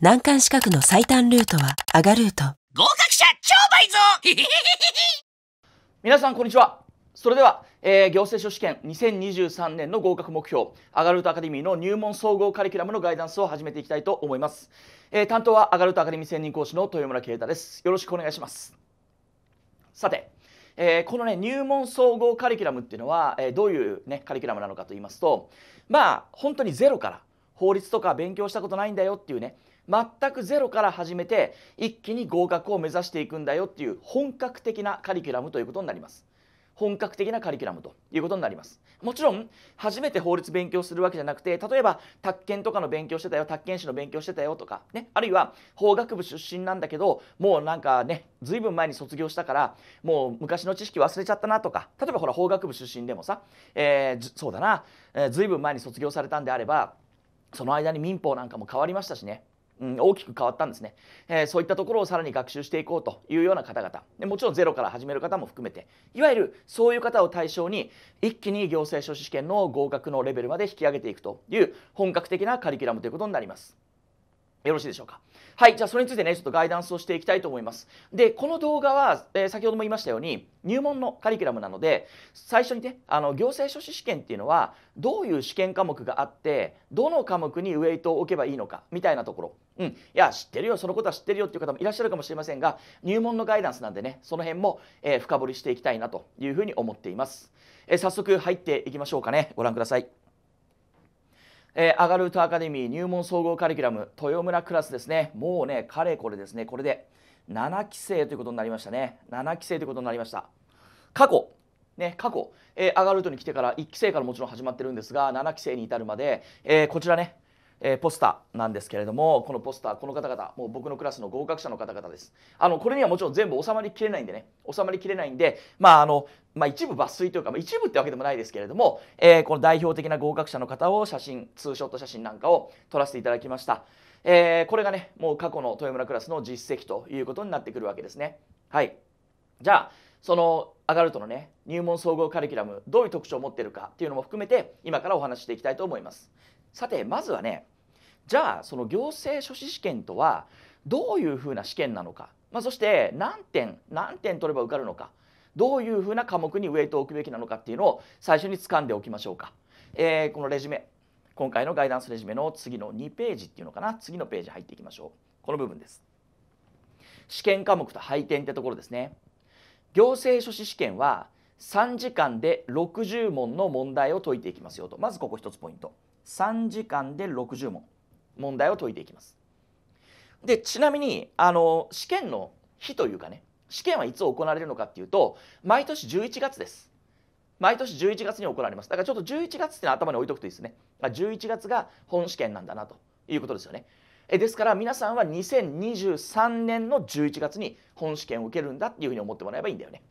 難関資格の最短ルートはアガルート合格者超倍増 皆さんこんにちはそれでは、えー、行政書試験2023年の合格目標アガルートアカデミーの入門総合カリキュラムのガイダンスを始めていきたいと思います、えー、担当はアガルートアカデミー専任講師の豊村啓太ですよろしくお願いしますさてえー、このね入門総合カリキュラムっていうのは、えどういう、ね、カリキュラムなのかと言いますとまあ本当にゼロから法律とか勉強したことないんだよっていうね全くゼロから始めて一気に合格を目指していくんだよっていう本格的なカリキュラムということになります。本格的なカリキュラムということになりますもちろん初めて法律勉強するわけじゃなくて例えば宅建とかの勉強してたよ宅建士の勉強してたよとかねあるいは法学部出身なんだけどもうなんかねずいぶん前に卒業したからもう昔の知識忘れちゃったなとか例えばほら法学部出身でもさ、えー、そうだな、えー、ずいぶん前に卒業されたんであればその間に民法なんかも変わりましたしねうん、大きく変わったんですね、えー、そういったところをさらに学習していこうというような方々でもちろんゼロから始める方も含めていわゆるそういう方を対象に一気に行政書士試験の合格のレベルまで引き上げていくという本格的なカリキュラムということになりますよろしいでしょうかはいじゃあそれについてねちょっとガイダンスをしていきたいと思いますでこの動画は、えー、先ほども言いましたように入門のカリキュラムなので最初にねあの行政書士試験っていうのはどういう試験科目があってどの科目にウエイトを置けばいいのかみたいなところうんいや知ってるよそのことは知ってるよっていう方もいらっしゃるかもしれませんが入門のガイダンスなんでねその辺も、えー、深掘りしていきたいなというふうに思っています、えー、早速入っていきましょうかねご覧くださいえー、アガルートアカデミー入門総合カリキュラム豊村クラスですねもうねかれこれですねこれで7期生ということになりましたね7期生ということになりました過去ね、過去、えー、アガルートに来てから1期生からもちろん始まってるんですが7期生に至るまで、えー、こちらねえー、ポスターなんですけれどもこのポスターこの方々もう僕のクラスの合格者の方々ですあのこれにはもちろん全部収まりきれないんでね収まりきれないんでまああの、まあ、一部抜粋というか、まあ、一部ってわけでもないですけれども、えー、この代表的な合格者の方を写真ツーショット写真なんかを撮らせていただきました、えー、これがねもう過去の豊村クラスの実績ということになってくるわけですねはいじゃあそのアガルトのね入門総合カリキュラムどういう特徴を持ってるかっていうのも含めて今からお話ししていきたいと思いますさてまずはねじゃあその行政書士試験とはどういうふうな試験なのか、まあ、そして何点何点取れば受かるのかどういうふうな科目にウェイトを置くべきなのかっていうのを最初に掴んでおきましょうか。えー、このレジュメ今回のガイダンスレジュメの次の2ページっていうのかな次のページ入っていきましょうこの部分です試験科目と配点ってところですね行政書士試験は3時間で60問の問題を解いていきますよとまずここ1つポイント3時間で60問問題を解いていきます。でちなみにあの試験の日というかね試験はいつ行われるのかっていうと毎年11月です。毎年11月に行われます。だからちょっと11月ってのは頭に置いとくといいですね。11月が本試験なんだなということですよね。えですから皆さんは2023年の11月に本試験を受けるんだっていうふうに思ってもらえばいいんだよね。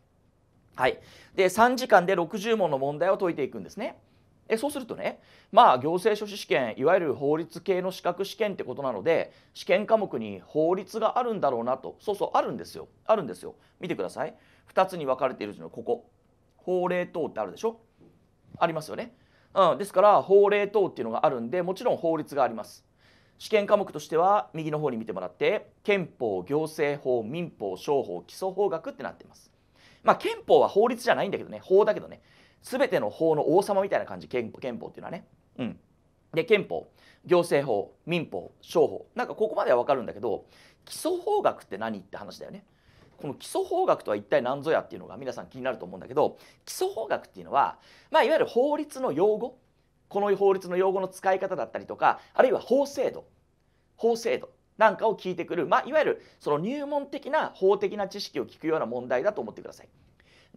はい、で3時間で60問の問題を解いていくんですね。えそうするとねまあ行政書士試験いわゆる法律系の資格試験ってことなので試験科目に法律があるんだろうなとそうそうあるんですよあるんですよ見てください2つに分かれているうのここ法令等ってあるでしょありますよね、うん、ですから法令等っていうのがあるんでもちろん法律があります試験科目としては右の方に見てもらって憲法行政法民法商法基礎法学ってなってますまあ憲法は法律じゃないんだけどね法だけどね全ての法の王様みたいな感じ憲法憲法っていうのはね。うん、で憲法行政法民法商法なんかここまでは分かるんだけど基礎法学って何って話だよね。この基礎法学とは一体何ぞやっていうのが皆さん気になると思うんだけど基礎法学っていうのは、まあ、いわゆる法律の用語この法律の用語の使い方だったりとかあるいは法制度法制度なんかを聞いてくる、まあ、いわゆるその入門的な法的な知識を聞くような問題だと思ってください。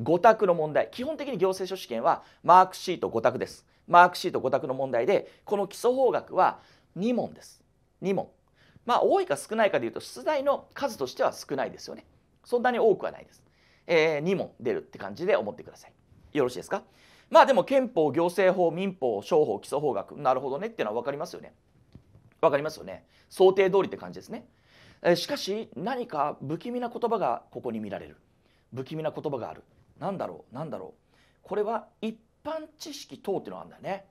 5択の問題基本的に行政書士験はマークシート5択ですマークシート5択の問題でこの基礎法学は2問です2問まあ多いか少ないかでいうと出題の数としては少ないですよねそんなに多くはないです、えー、2問出るって感じで思ってくださいよろしいですかまあでも憲法行政法民法商法基礎法学なるほどねっていうのは分かりますよね分かりますよね想定通りって感じですね、えー、しかし何か不気味な言葉がここに見られる不気味な言葉がある何だろう何だろうこれは一般知識等っていうのがあるんだよね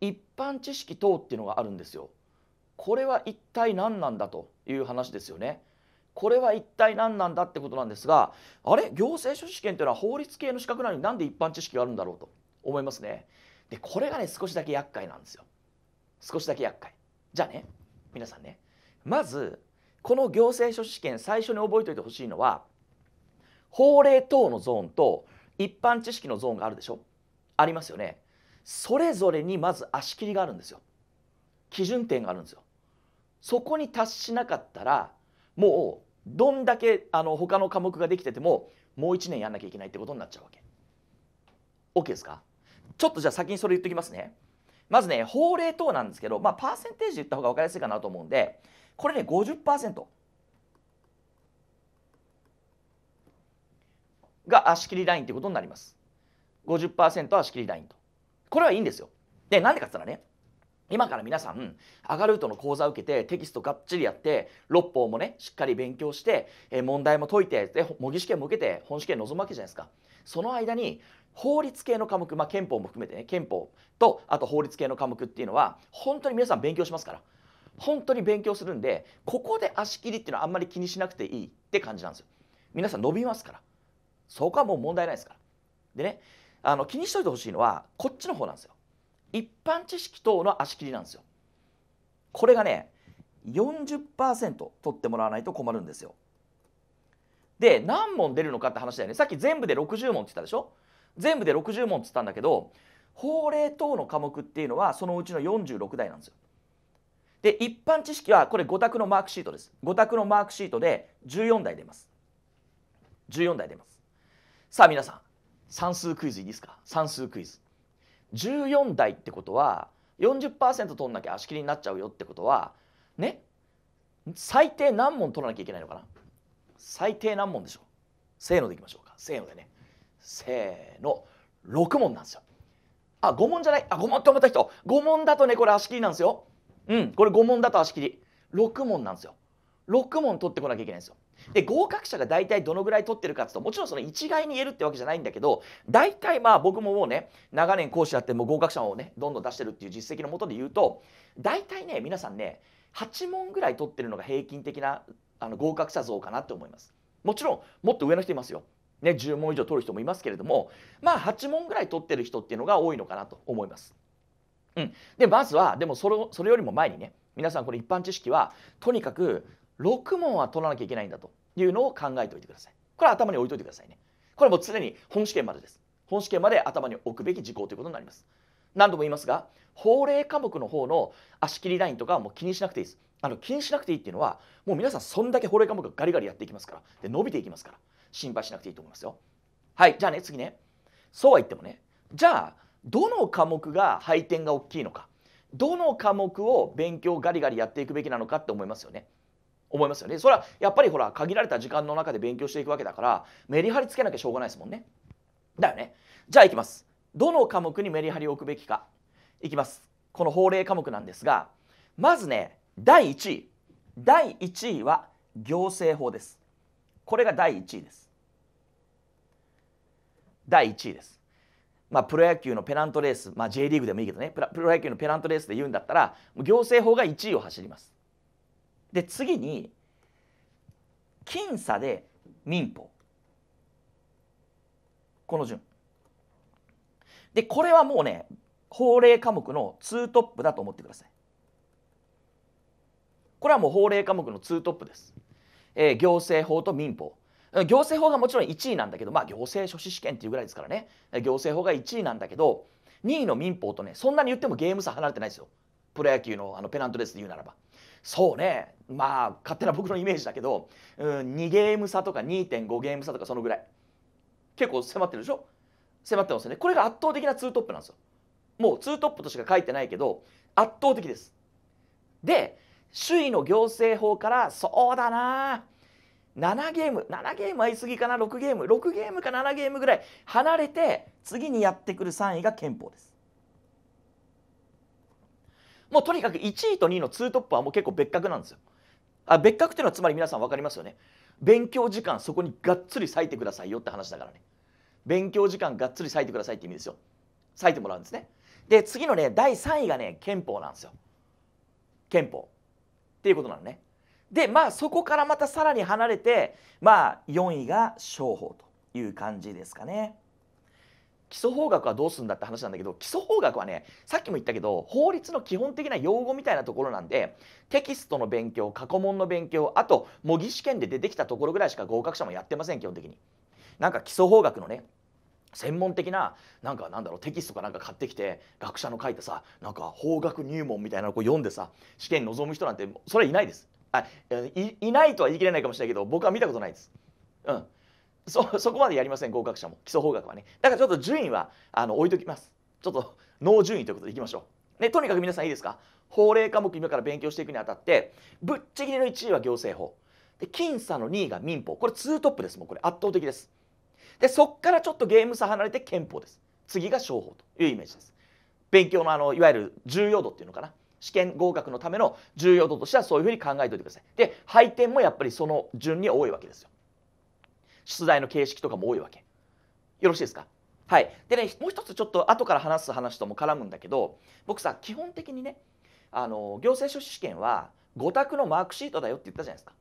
一般知識等っていうのがあるんですよこれは一体何なんだという話ですよねこれは一体何なんだってことなんですがあれ行政書士試っというのは法律系の資格なのになんで一般知識があるんだろうと思いますねでこれがね少しだけ厄介なんですよ少しだけ厄介じゃあね皆さんねまずこの行政書士試験最初に覚えておいてほしいのは法令等のゾーンと一般知識のゾーンがあるでしょありますよねそれぞれにまず足切りがあるんですよ基準点があるんですよそこに達しなかったらもうどんだけあの他の科目ができててももう1年やんなきゃいけないってことになっちゃうわけ OK ですかちょっとじゃあ先にそれ言っときますねまずね法令等なんですけどまあパーセンテージで言った方が分かりやすいかなと思うんでこれね50%が足切りラインということになります。50%足切りラインと。これはいいんですよ。で、なんでかって言ったらね、今から皆さん、アガルートの講座を受けて、テキストがっちりやって、六法もね、しっかり勉強して、え問題も解いて、で、模擬試験も受けて、本試験臨むわけじゃないですか。その間に、法律系の科目、まあ、憲法も含めてね、憲法と、あと法律系の科目っていうのは、本当に皆さん勉強しますから。本当に勉強するんで、ここで足切りっていうのはあんまり気にしなくていいって感じなんですよ。皆さん伸びますから。そこはもう問題ないですからでねあの気にしといてほしいのはこっちの方なんですよ一般知識等の足切りなんですよこれがね40%取ってもらわないと困るんですよで何問出るのかって話だよねさっき全部で60問って言ったでしょ全部で60問って言ったんだけど法令等の科目っていうのはそのうちの46台なんですよで一般知識はこれ5択のマークシートです5択のマークシートで14台出ます14台出ますさあ皆さん算数クイズいいですか算数クイズ14台ってことは40%取んなきゃ足切りになっちゃうよってことはね最低何問取らなきゃいけないのかな最低何問でしょうせーのでいきましょうかせーのでねせーの6問なんですよあ5問じゃないあ5問って思った人5問だとねこれ足切りなんですようんこれ5問だと足切り6問なんですよ6問取ってこなきゃいけないんですよで合格者が大体どのぐらい取ってるかっていうともちろんその一概に言えるってわけじゃないんだけど大体まあ僕ももうね長年講師やっても合格者をねどんどん出してるっていう実績のもとで言うと大体ね皆さんね8問ぐらい取ってるのが平均的なあの合格者像かなって思います。もちろんもっと上の人いますよ。ね、10問以上取る人もいますけれどもまあ8問ぐらい取ってる人っていうのが多いのかなと思います。うん、でまずはでもそれそれよりも前にね皆さんこれ一般知識はとにかく6問は取らなきゃいけないんだというのを考えておいてください。これは頭に置いといてくださいね。これはもう常に本試験までです。本試験まで頭に置くべき事項ということになります。何度も言いますが法令科目の方の足切りラインとかはもう気にしなくていいです。あの気にしなくていいっていうのはもう皆さんそんだけ法令科目がガリガリやっていきますからで伸びていきますから心配しなくていいと思いますよ。はいじゃあね次ねそうは言ってもねじゃあどの科目が配点が大きいのかどの科目を勉強ガリガリやっていくべきなのかって思いますよね。思いますよねそれはやっぱりほら限られた時間の中で勉強していくわけだからメリハリつけなきゃしょうがないですもんねだよねじゃあいきますどの科目にメリハリを置くべきかいきますこの法令科目なんですがまずね第1位第1位は行政法ですこれが第1位です第1位ですまあ、プロ野球のペナントレース、まあ、J リーグでもいいけどねプロ野球のペナントレースで言うんだったら行政法が1位を走りますで次に僅差で民法この順でこれはもうね法令科目の2トップだと思ってくださいこれはもう法令科目の2トップです、えー、行政法と民法行政法がもちろん1位なんだけどまあ行政書士試験っていうぐらいですからね行政法が1位なんだけど2位の民法とねそんなに言ってもゲーム差離れてないですよプロ野球のあのペナントレースで言うならばそうねまあ勝手な僕のイメージだけど、うん、2ゲーム差とか2.5ゲーム差とかそのぐらい結構迫ってるでしょ迫ってますよねこれが圧倒的な2トップなんですよもう2トップとしか書いてないけど圧倒的ですで首位の行政法からそうだな7ゲーム7ゲームはいすぎかな6ゲーム6ゲームか7ゲームぐらい離れて次にやってくる3位が憲法ですもうとにかく1位と2位の2トップはもう結構別格なんですよ。あ別格っていうのはつまり皆さん分かりますよね。勉強時間そこにがっつり割いてくださいよって話だからね。勉強時間がっつり割いてくださいって意味ですよ。割いてもらうんですね。で次のね第3位がね憲法なんですよ。憲法っていうことなのね。でまあそこからまたさらに離れてまあ4位が商法という感じですかね。基礎法学はどうするんだって話なんだけど基礎法学はねさっきも言ったけど法律の基本的な用語みたいなところなんでテキストの勉強過去問の勉強あと模擬試験で出てきたところぐらいしか合格者もやってません基本的に。なんか基礎法学のね専門的ななんかなんだろうテキストかなんか買ってきて学者の書いたさなんか法学入門みたいなのを読んでさ試験に臨む人なんてそれはいないですあいいないとは言い切れないかもしれないけど僕は見たことないです。うん、そ そこまでやりません合格者も基礎法学はねだからちょっと順位はあの置いときますちょっと脳順位ということでいきましょう、ね、とにかく皆さんいいですか法令科目今から勉強していくにあたってぶっちぎりの1位は行政法で僅差の2位が民法これ2トップですもうこれ圧倒的ですでそっからちょっとゲーム差離れて憲法です次が商法というイメージです勉強のあのいわゆる重要度っていうのかな試験合格のための重要度としてはそういうふうに考えておいてくださいで配点もやっぱりその順に多いわけですよ出題の形式とかも多いわけよろしいですかはいでねもう一つちょっと後から話す話とも絡むんだけど僕さ基本的にねあの行政書士試験は5択のマークシートだよって言ったじゃないですか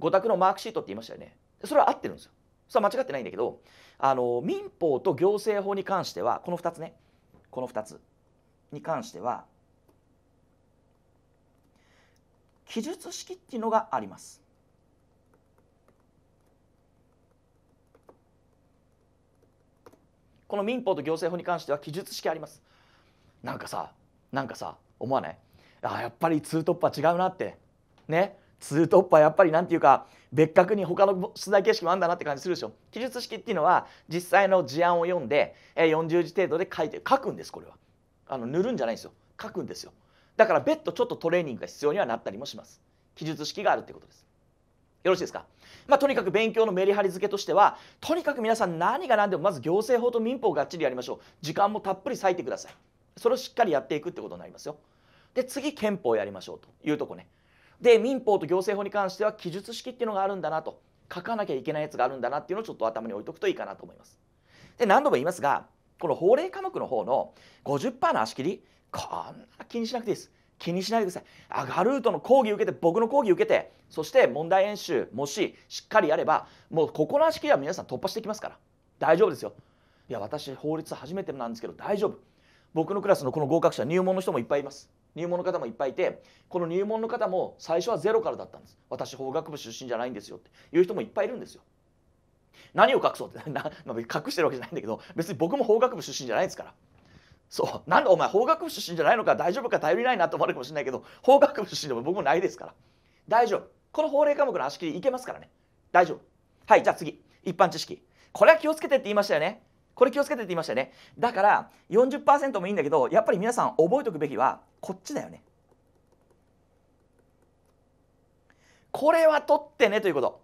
5択のマークシートって言いましたよねそれは合ってるんですよそれは間違ってないんだけどあの民法と行政法に関してはこの2つねこの2つに関しては記述式っていうのがありますこの民法と行政法に関しては記述式ありますなんかさなんかさ思わないあやっぱり2突破違うなってね2突破やっぱりなんていうか別格に他の出題形式もあんだなって感じするでしょ記述式っていうのは実際の事案を読んで40字程度で書いて書くんですこれはあの塗るんじゃないんですよ書くんですよだから別途ちょっとトレーニングが必要にはなったりもします記述式があるってことですよろしいですか、まあ、とにかく勉強のメリハリ付けとしてはとにかく皆さん何が何でもまず行政法と民法をがっちりやりましょう時間もたっぷり割いてくださいそれをしっかりやっていくってことになりますよで次憲法をやりましょうというとこねで民法と行政法に関しては記述式っていうのがあるんだなと書かなきゃいけないやつがあるんだなっていうのをちょっと頭に置いとくといいかなと思いますで何度も言いますがこの法令科目の方の50%の足切りこんな気にしなくていいです気にしないでくださいあガルートの講義受けて僕の講義受けてそして問題演習もししっかりやればもうここの足は皆さん突破してきますから大丈夫ですよいや私法律初めてなんですけど大丈夫僕のクラスのこの合格者入門の人もいっぱいいます入門の方もいっぱいいてこの入門の方も最初はゼロからだったんです私法学部出身じゃないんですよっていう人もいっぱいいるんですよ何を隠そうって 隠してるわけじゃないんだけど別に僕も法学部出身じゃないですからそうなんでお前法学部出身じゃないのか大丈夫か頼りないなと思われるかもしれないけど法学部出身でも僕もないですから大丈夫この法令科目の足切りいけますからね大丈夫はいじゃあ次一般知識これは気をつけてって言いましたよねこれ気をつけてって言いましたよねだから40%もいいんだけどやっぱり皆さん覚えておくべきはこっちだよねこれは取ってねということ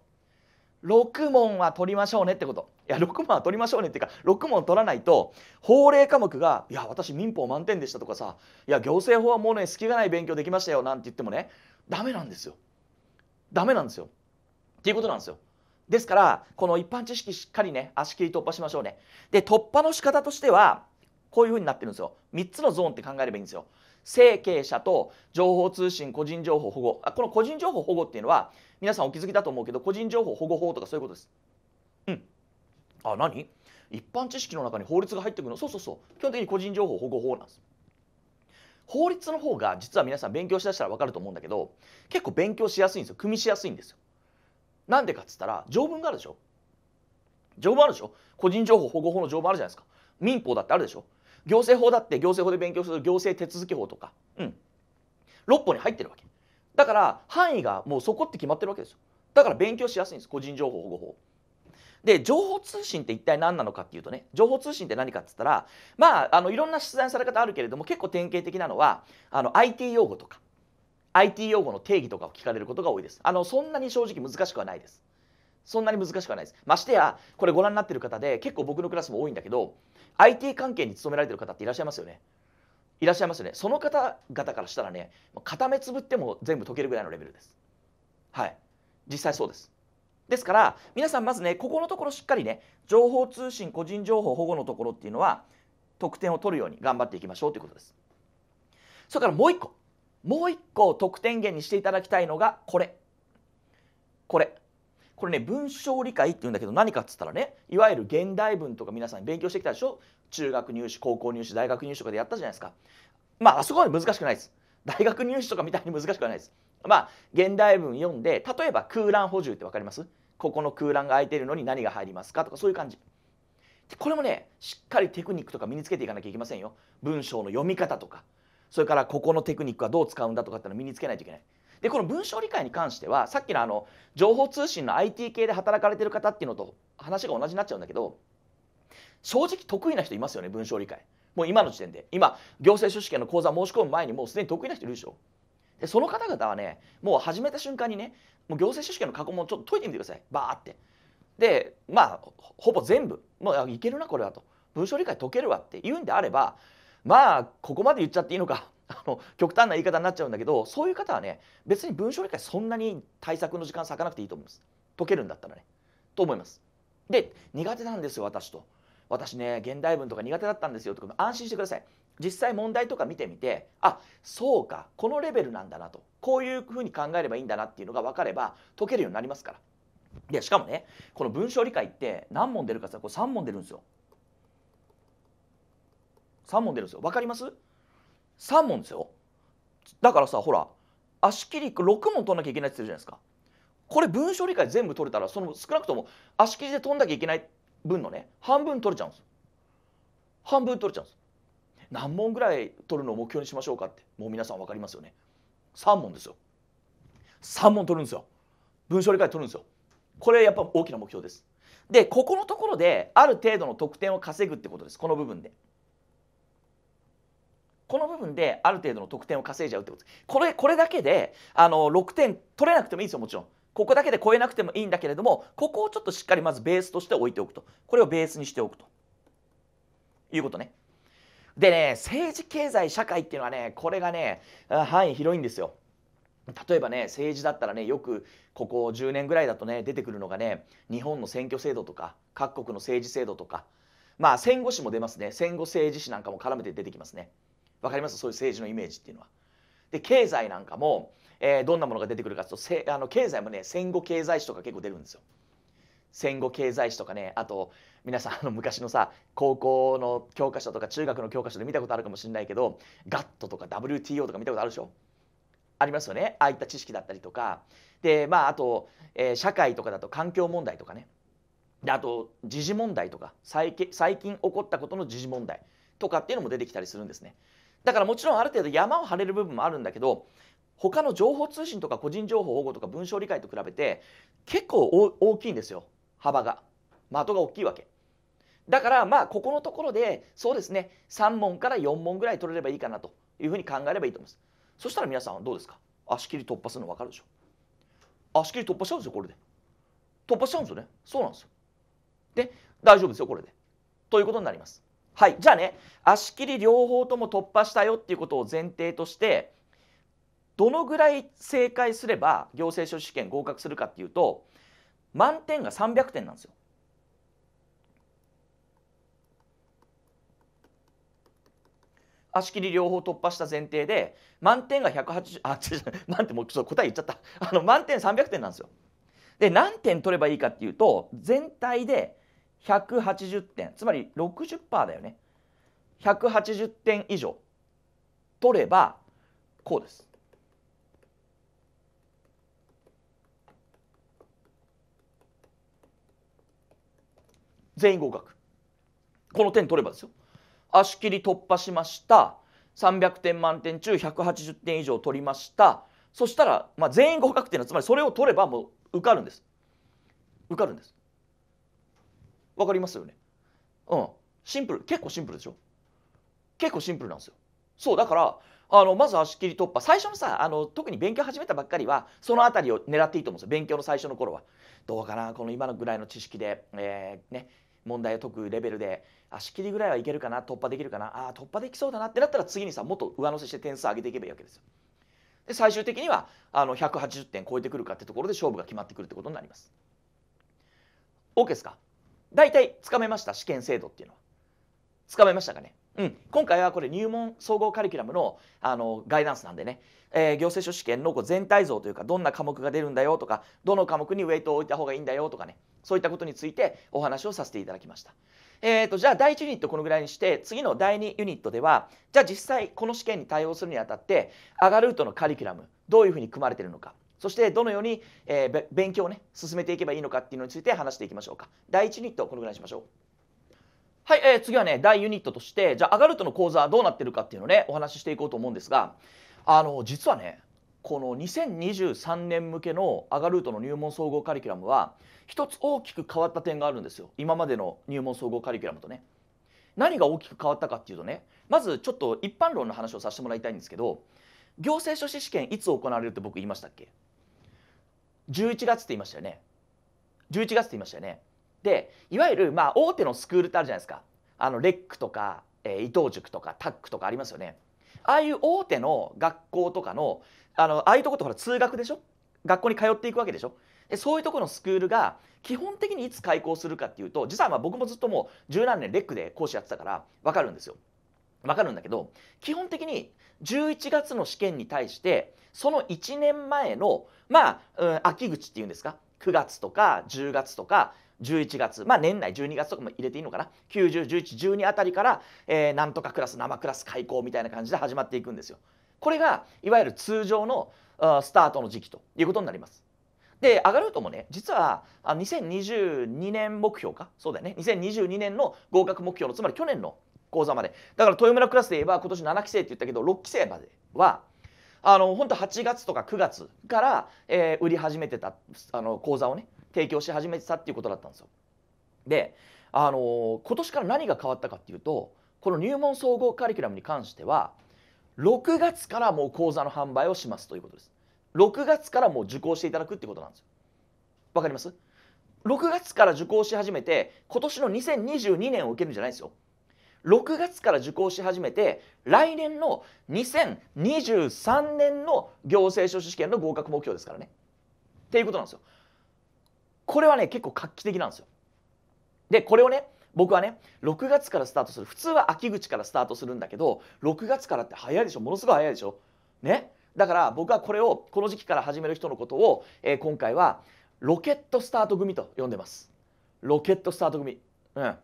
6問は取りましょうねってこといや6問は取りましょうねっていうか6問取らないと法令科目が「いや私民法満点でした」とかさ「いや行政法はもうね隙がない勉強できましたよ」なんて言ってもねダメなんですよ。ダメなんですよ。っていうことなんですよ。ですからこの一般知識しっかりね足切り突破しましょうね。で突破の仕方としてはこういうふうになってるんですよ。3つのゾーンって考えればいいんですよ。生経者と情報通信個人情報保護あこの個人情報保護っていうのは皆さんお気づきだと思うけど個人情報保護法とかそういうことです。うん、あ何一般知識の中に法律が入ってくるのそうそうそう基本的に個人情報保護法なんです。法律の方が実は皆さん勉強しだしたら分かると思うんだけど結構勉強しやすいんですよ組みしやすいんですよ。なんでかっつったら条文があるでしょ条文あるでしょ個人情報保護法の条文あるじゃないですか民法だってあるでしょ行政法だって行政法で勉強する行政手続法とか、うん、6本に入ってるわけだから範囲がもうそこって決まってるわけですよだから勉強しやすいんです個人情報保護法で情報通信って一体何なのかっていうとね情報通信って何かっつったらまああのいろんな出題のされ方あるけれども結構典型的なのはあの IT 用語とか IT 用語の定義とかを聞かれることが多いですあのそんなに正直難しくはないですそんなに難しくはないですましてやこれご覧になってる方で結構僕のクラスも多いんだけど IT 関係に勤められてる方っていらっしゃいますよねいらっしゃいますねその方々からしたらね片目つぶっても全部解けるぐらいのレベルですはい実際そうですですから皆さんまずねここのところしっかりね情報通信個人情報保護のところっていうのは得点を取るように頑張っていきましょうということですそれからもう一個もう一個得点源にしていただきたいのがこれこれこれね文章理解っていうんだけど何かっつったらねいわゆる現代文とか皆さん勉強してきたでしょ中学入試高校入試大学入試とかでやったじゃないですかまああそこまで難しくないです大学入試とかみたいに難しくはないですまあ現代文読んで例えば空欄補充って分かりますここの空欄が空いてるのに何が入りますかとかそういう感じこれもねしっかりテクニックとか身につけていかなきゃいけませんよ文章の読み方とかそれからここのテクニックはどう使うんだとかってのを身につけないといけないでこの文章理解に関してはさっきのあの情報通信の IT 系で働かれてる方っていうのと話が同じになっちゃうんだけど正直得意な人いますよね文章理解もう今の時点で今行政書士権の講座申し込む前にもうすでに得意な人いるでしょでその方々はねもう始めた瞬間にねもう行政書士権の過去問ちょっと解いてみてくださいバーってでまあほぼ全部もういけるなこれはと文章理解解けるわって言うんであればまあここまで言っちゃっていいのかあの極端な言い方になっちゃうんだけどそういう方はね別に文章理解そんなに対策の時間割かなくていいと思います解けるんだったらねと思いますで苦手なんですよ私と私ね現代文とか苦手だったんですよとか安心してください実際問題とか見てみてあそうかこのレベルなんだなとこういうふうに考えればいいんだなっていうのが分かれば解けるようになりますからでしかもねこの文章理解って何問出るかさこれ3問出るんですよ3問出るんですよ分かります3問ですよだからさほら足切り6問取んなきゃいけないって言ってるじゃないですかこれ文章理解全部取れたらその少なくとも足切りで取んなきゃいけない分のね半分取れちゃうんです半分取れちゃうんです何問ぐらい取るのを目標にしましょうかってもう皆さん分かりますよね3問ですよ3問取るんですよ文章理解取るんですよこれやっぱ大きな目標ですでここのところである程度の得点を稼ぐってことですこの部分で。この部分である程度の得点を稼いじゃうってことこれこれだけであの6点取れなくてもいいんですよもちろん。ここだけで超えなくてもいいんだけれどもここをちょっとしっかりまずベースとして置いておくとこれをベースにしておくということね。でね政治経済社会っていうのはねこれがね範囲広いんですよ。例えばね政治だったらねよくここ10年ぐらいだとね出てくるのがね日本の選挙制度とか各国の政治制度とかまあ戦後史も出ますね戦後政治史なんかも絡めて出てきますね。分かりますそういう政治のイメージっていうのは。で経済なんかも、えー、どんなものが出てくるかというとあの経済もね戦後経済史とか結構出るんですよ。戦後経済史とかねあと皆さん あの昔のさ高校の教科書とか中学の教科書で見たことあるかもしれないけど GATT とか WTO とか見たことあるでしょありますよねああいった知識だったりとかでまああと、えー、社会とかだと環境問題とかねであと時事問題とか最近起こったことの時事問題とかっていうのも出てきたりするんですねだからもちろんある程度山を張れる部分もあるんだけど他の情報通信とか個人情報保護とか文章理解と比べて結構大きいんですよ幅が的が大きいわけだからまあここのところでそうですね3問から4問ぐらい取れればいいかなというふうに考えればいいと思いますそしたら皆さんはどうですか足切り突破するの分かるでしょ足切り突破しちゃうんですよこれで突破しちゃうんですよねそうなんですよで大丈夫ですよこれでということになりますはいじゃあね足切り両方とも突破したよっていうことを前提としてどのぐらい正解すれば行政書士試験合格するかっていうと満点が300点なんですよ。足切り両方突破した前提で満点が180あ違う満点もうちょっと答え言っちゃったあの満点300点なんですよ。で何点取ればいいかっていうと全体で180点つまり60%だよね180点以上取ればこうです。全員合格この点取ればですよ足切り突破しました300点満点中180点以上取りましたそしたら、まあ、全員合格っていうのはつまりそれを取ればもう受かるんです受かるんです分かりますよねうんシンプル結構シンプルでしょ結構シンプルなんですよそうだからあのまず足切り突破最初のさあの特に勉強始めたばっかりはその辺りを狙っていいと思うんですよ勉強の最初の頃はどうかなこの今のぐらいの知識で、えー、ね問題を解くレベルで足切りぐらいはいけるかな突破できるかなあ突破できそうだなってなったら次にさもっと上乗せして点数上げていけばいいわけですよで最終的にはあの180点超えてくるかってところで勝負が決まってくるってことになります OK ですか大体つかめました試験制度っていうのはつかめましたかねうん、今回はこれ入門総合カリキュラムのあのガイダンスなんでね、えー、行政書試験のこう全体像というかどんな科目が出るんだよとかどの科目にウェイトを置いた方がいいんだよとかねそういったことについてお話をさせていただきました。えーと、じゃあ第1ユニットこのぐらいにして次の第2ユニットではじゃあ実際この試験に対応するにあたってアガルートのカリキュラムどういうふうに組まれてるのかそしてどのように、えー、勉強をね進めていけばいいのかっていうのについて話していきましょうか第1ユニットこのぐらいにしましょうはい、えー、次はね第ユニットとしてじゃあアガルトの講座はどうなってるかっていうのをねお話ししていこうと思うんですがあの実はねこの2023年向けのアガルートの入門総合カリキュラムは一つ大きく変わった点があるんですよ今までの入門総合カリキュラムとね何が大きく変わったかっていうとねまずちょっと一般論の話をさせてもらいたいんですけど行政書士試験いつ行われるって僕言いましたっけ11月って言いましたよね11月って言いましたよねでいわゆるまあ大手のスクールってあるじゃないですかあのレックとか、えー、伊藤塾とかタックとかありますよねああいう大手の学校とかのあのああいうとことほら通学でしょ学校に通っていくわけでしょでそういうところのスクールが基本的にいつ開校するかっていうと実はまあ僕もずっともう十何年レックで講師やってたから分かるんですよ。わかるんだけど基本的に11月の試験に対してその1年前のまあ、うん、秋口っていうんですか9月とか10月とか11月まあ年内12月とかも入れていいのかな901112あたりから、えー、なんとかクラス生クラス開講みたいな感じで始まっていくんですよ。これがいわゆる通常のスタートの時期ということになります。で上がるとトもね実は2022年目標かそうだよね2022年の合格目標のつまり去年の講座までだから豊村クラスで言えば今年7期生って言ったけど6期生まではあの本当8月とか9月から、えー、売り始めてたあの講座をね提供し始めてたっていうことだったんですよ。であの今年から何が変わったかっていうとこの入門総合カリキュラムに関しては6月からもう講座の販売をしますということです。6月からもう受講していただくってことなんですよ。わかります ?6 月から受講し始めて今年の2022年を受けるんじゃないですよ。6月から受講し始めて来年の2023年の行政書士試験の合格目標ですからね。っていうことなんですよ。これはね結構画期的なんですよ。でこれをね僕はね6月からスタートする普通は秋口からスタートするんだけど6月からって早いでしょものすごい早いでしょ。ねだから僕はこれをこの時期から始める人のことを、えー、今回はロケットスタート組と呼んでます。ロケットスタート組。うん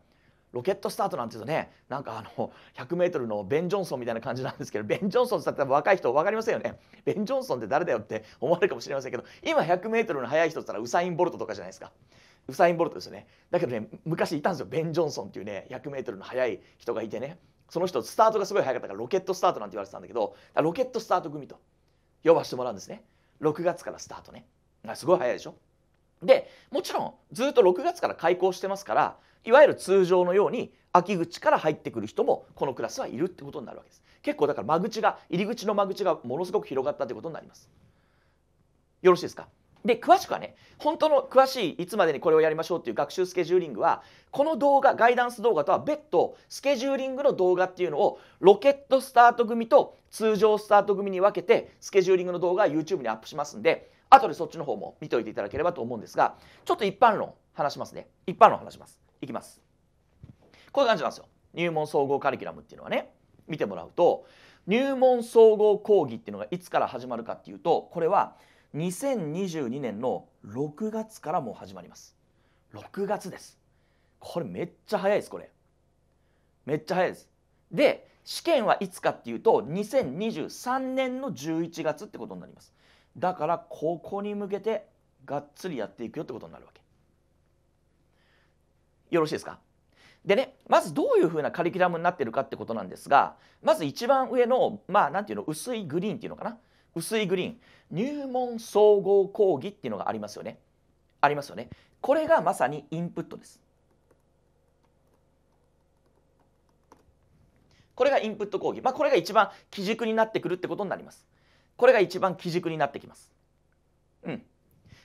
ロケットスタートなんていうとねなんかあの 100m のベン・ジョンソンみたいな感じなんですけどベン・ジョンソンって多分若い人分かりませんよねベン・ジョンソンって誰だよって思われるかもしれませんけど今 100m の速い人って言ったらウサイン・ボルトとかじゃないですかウサイン・ボルトですよねだけどね昔いたんですよベン・ジョンソンっていうね 100m の速い人がいてねその人スタートがすごい速かったからロケットスタートなんて言われてたんだけどロケットスタート組と呼ばせてもらうんですね6月からスタートねすごい早いでしょでもちろんずっと6月から開校してますからいわゆる通常のように秋口から入ってくる人もこのクラスはいるってことになるわけです結構だから間口が入り口の間口がものすごく広がったってことになりますよろしいですかで詳しくはね本当の詳しいいつまでにこれをやりましょうっていう学習スケジューリングはこの動画ガイダンス動画とは別途スケジューリングの動画っていうのをロケットスタート組と通常スタート組に分けてスケジューリングの動画は YouTube にアップしますんで後でそっちの方も見ておいていただければと思うんですがちょっと一般論話しますね一般論話しますいきますこういう感じなんですよ入門総合カリキュラムっていうのはね見てもらうと入門総合講義っていうのがいつから始まるかっていうとこれは2022年の6月からもう始まります6月ですこれめっちゃ早いですこれめっちゃ早いですで試験はいつかっていうと2023年の11月ってことになりますだからここに向けてがっつりやっていくよってことになるわけよろしいですかでねまずどういうふうなカリキュラムになってるかってことなんですがまず一番上のまあ何ていうの薄いグリーンっていうのかな薄いグリーン入門総合講義っていうのがありますよねありますよねこれがまさにインプットですこれがインプット講義まあこれが一番基軸になってくるってことになりますこれが一番基軸になってきます。うん、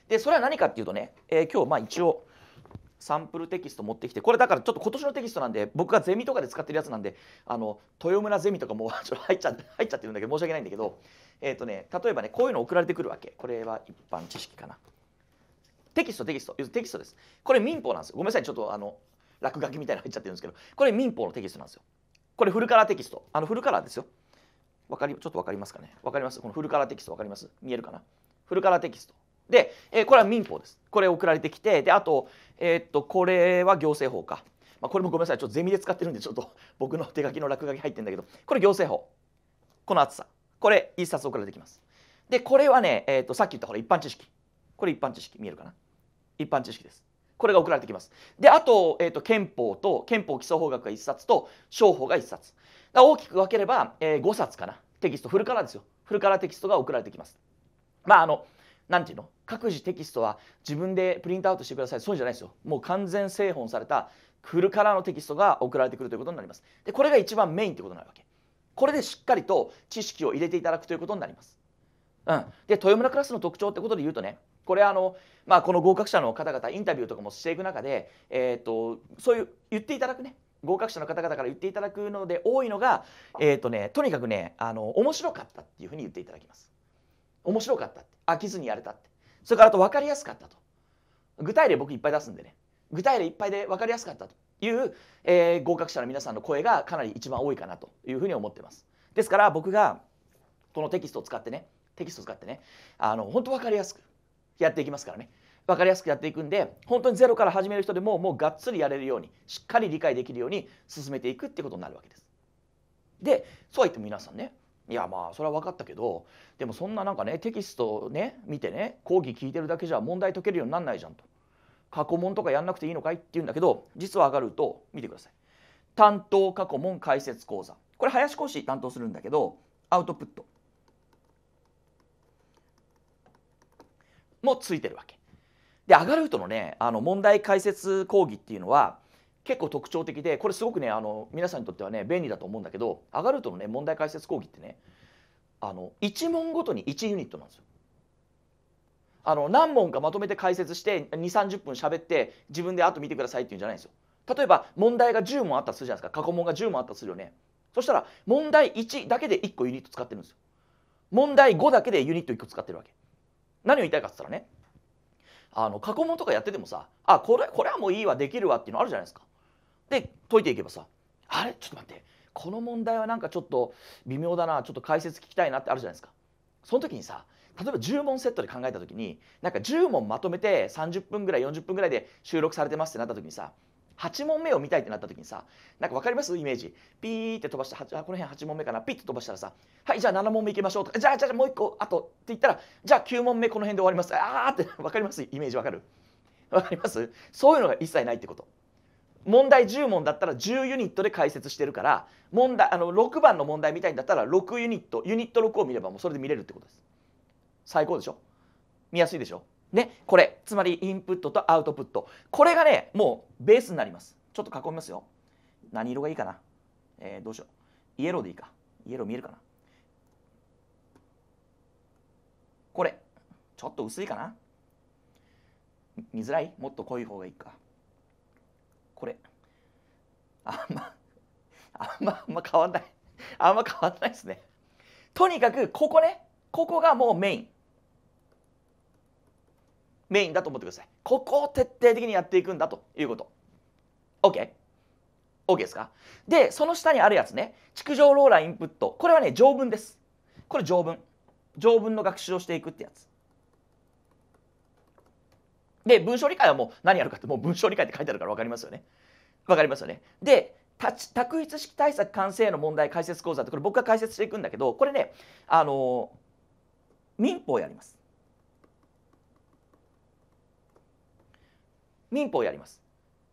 でそれは何かっていうとね、えー、今日まあ一応サンプルテキスト持ってきてこれだからちょっと今年のテキストなんで僕がゼミとかで使ってるやつなんであの豊村ゼミとかもう ちょっと入っちゃ入っちゃってるんだけど申し訳ないんだけど、えーとね、例えばねこういうの送られてくるわけこれは一般知識かな。テキストテキストテキストです。これ民法なんですよ。ごめんなさいちょっとあの落書きみたいなの入っちゃってるんですけどこれ民法のテキストなんですよ。これフルカラーテキストあのフルカラーですよ。わかりちょっと分かりますかね分かりますこのフルカラーテキスト分かります見えるかなフルカラーテキストで、えー、これは民法ですこれ送られてきてであと,、えー、っとこれは行政法か、まあ、これもごめんなさいちょっとゼミで使ってるんでちょっと僕の手書きの落書き入ってんだけどこれ行政法この厚さこれ一冊送られてきますでこれはね、えー、っとさっき言ったほら一般知識これ一般知識見えるかな一般知識ですこれが送られてきますであと,、えー、っと憲法と憲法基礎法学が1冊と商法が1冊大きく分ければ、えー、5冊かなテキストフルカラーですよフルカラーテキストが送られてきますまああの何て言うの各自テキストは自分でプリントアウトしてくださいそうじゃないですよもう完全製本されたフルカラーのテキストが送られてくるということになりますでこれが一番メインということなわけこれでしっかりと知識を入れていただくということになります、うん、で豊村クラスの特徴ってことで言うとねこれあの、まあ、この合格者の方々インタビューとかもしていく中で、えーとそういう言っていただくね合格者の方々から言っていただくので多いのが、えーとね、とにかくねあの面白かったっていうふうに言っていただきます面白かったって飽きずにやれたってそれからあと分かりやすかったと具体例僕いっぱい出すんでね具体例いっぱいで分かりやすかったという、えー、合格者の皆さんの声がかなり一番多いかなというふうに思ってますですから僕がこのテキストを使ってねテキストを使ってねあの本当分かりやすくやっていきますからね分かりやすくやっていくんで本当にゼロから始める人でももうがっつりやれるようにしっかり理解できるように進めていくってことになるわけです。でそうは言っても皆さんねいやまあそれは分かったけどでもそんななんかねテキストね見てね講義聞いてるだけじゃ問題解けるようになんないじゃんと過去問とかやんなくていいのかいって言うんだけど実は上がると見てください担当過去問解説講座これ林講師担当するんだけどアウトプットもついてるわけでアガルフトのねあの問題解説講義っていうのは結構特徴的でこれすごくねあの皆さんにとってはね便利だと思うんだけどアガルトのね問題解説講義ってねあの1問ごとに1ユニットなんですよ。あの何問かまとめて解説して2 3 0分喋って自分であと見てくださいっていうんじゃないんですよ。例えば問題が10問あったとするじゃないですか過去問が10問あったとするよね。そしたら問題1だけで1個ユニット使ってるんですよ。問題5だけでユニット1個使ってるわけ。何を言いたいかっつったらねあの過去問とかやっててもさあこれこれはもういいわできるわっていうのあるじゃないですか。で解いていけばさあれちょっと待ってこの問題はなんかちょっと微妙だなちょっと解説聞きたいなってあるじゃないですか。その時にさ例えば10問セットで考えた時になんか10問まとめて30分ぐらい40分ぐらいで収録されてますってなった時にさ8問目を見たいってなった時にさなんか分かりますイメージピーって飛ばしてこの辺8問目かなピッと飛ばしたらさはいじゃあ7問目いきましょうとかじゃあじゃあもう1個あとって言ったらじゃあ9問目この辺で終わりますああって分かりますイメージ分かる分かりますそういうのが一切ないってこと問題10問だったら10ユニットで解説してるから問題あの6番の問題みたいんだったら6ユニットユニット6を見ればもうそれで見れるってことです最高でしょ見やすいでしょね、これつまりインプットとアウトプットこれがねもうベースになりますちょっと囲みますよ何色がいいかな、えー、どうしようイエローでいいかイエロー見えるかなこれちょっと薄いかな見づらいもっと濃い方がいいかこれあんまあんまあんま変わんないあんま変わんないですねとにかくここねここがもうメインメインだと思ってくださいここを徹底的にやっていくんだということ OK? OK ですかでその下にあるやつね築上ローラーインプットこれはね条文ですこれ条文条文の学習をしていくってやつで文章理解はもう何やるかってもう文章理解って書いてあるから分かりますよね分かりますよねで択一式対策完成の問題解説講座ってこれ僕が解説していくんだけどこれねあの民法やります民法をやります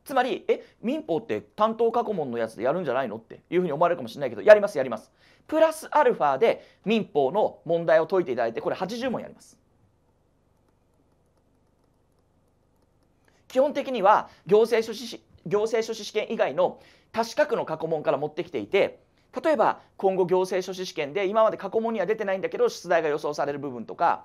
つまりえ民法って担当過去問のやつでやるんじゃないのっていうふうに思われるかもしれないけどやりますやりますプラスアルファで民法の問題を解いていただいてこれ80問やります基本的には行政書士行政書士試験以外の多資格の過去問から持ってきていて例えば今後行政書士試験で今まで過去問には出てないんだけど出題が予想される部分とか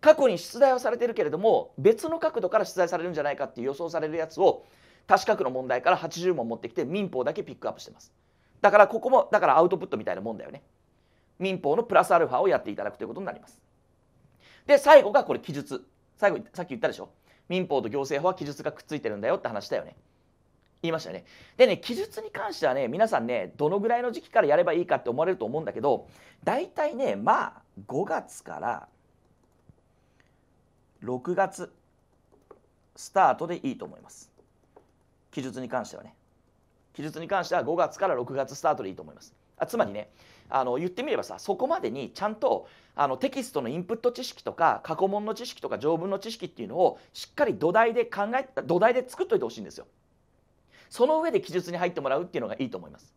過去に出題はされてるけれども別の角度から出題されるんじゃないかっていう予想されるやつを多資格の問題から80問持ってきて民法だけピックアップしてますだからここもだからアウトプットみたいなもんだよね民法のプラスアルファをやっていただくということになりますで最後がこれ記述最後さっき言ったでしょ民法と行政法は記述がくっついてるんだよって話したよね言いましたねでね記述に関してはね皆さんねどのぐらいの時期からやればいいかって思われると思うんだけど大体ねまあ5月から6月スタートでいいと思います記述に関してはね記述に関しては5月から6月スタートでいいと思いますあつまりねあの言ってみればさそこまでにちゃんとあのテキストのインプット知識とか過去問の知識とか条文の知識っていうのをしっかり土台で考え土台で作っといてほしいんですよその上で記述に入ってもらうっていうのがいいと思います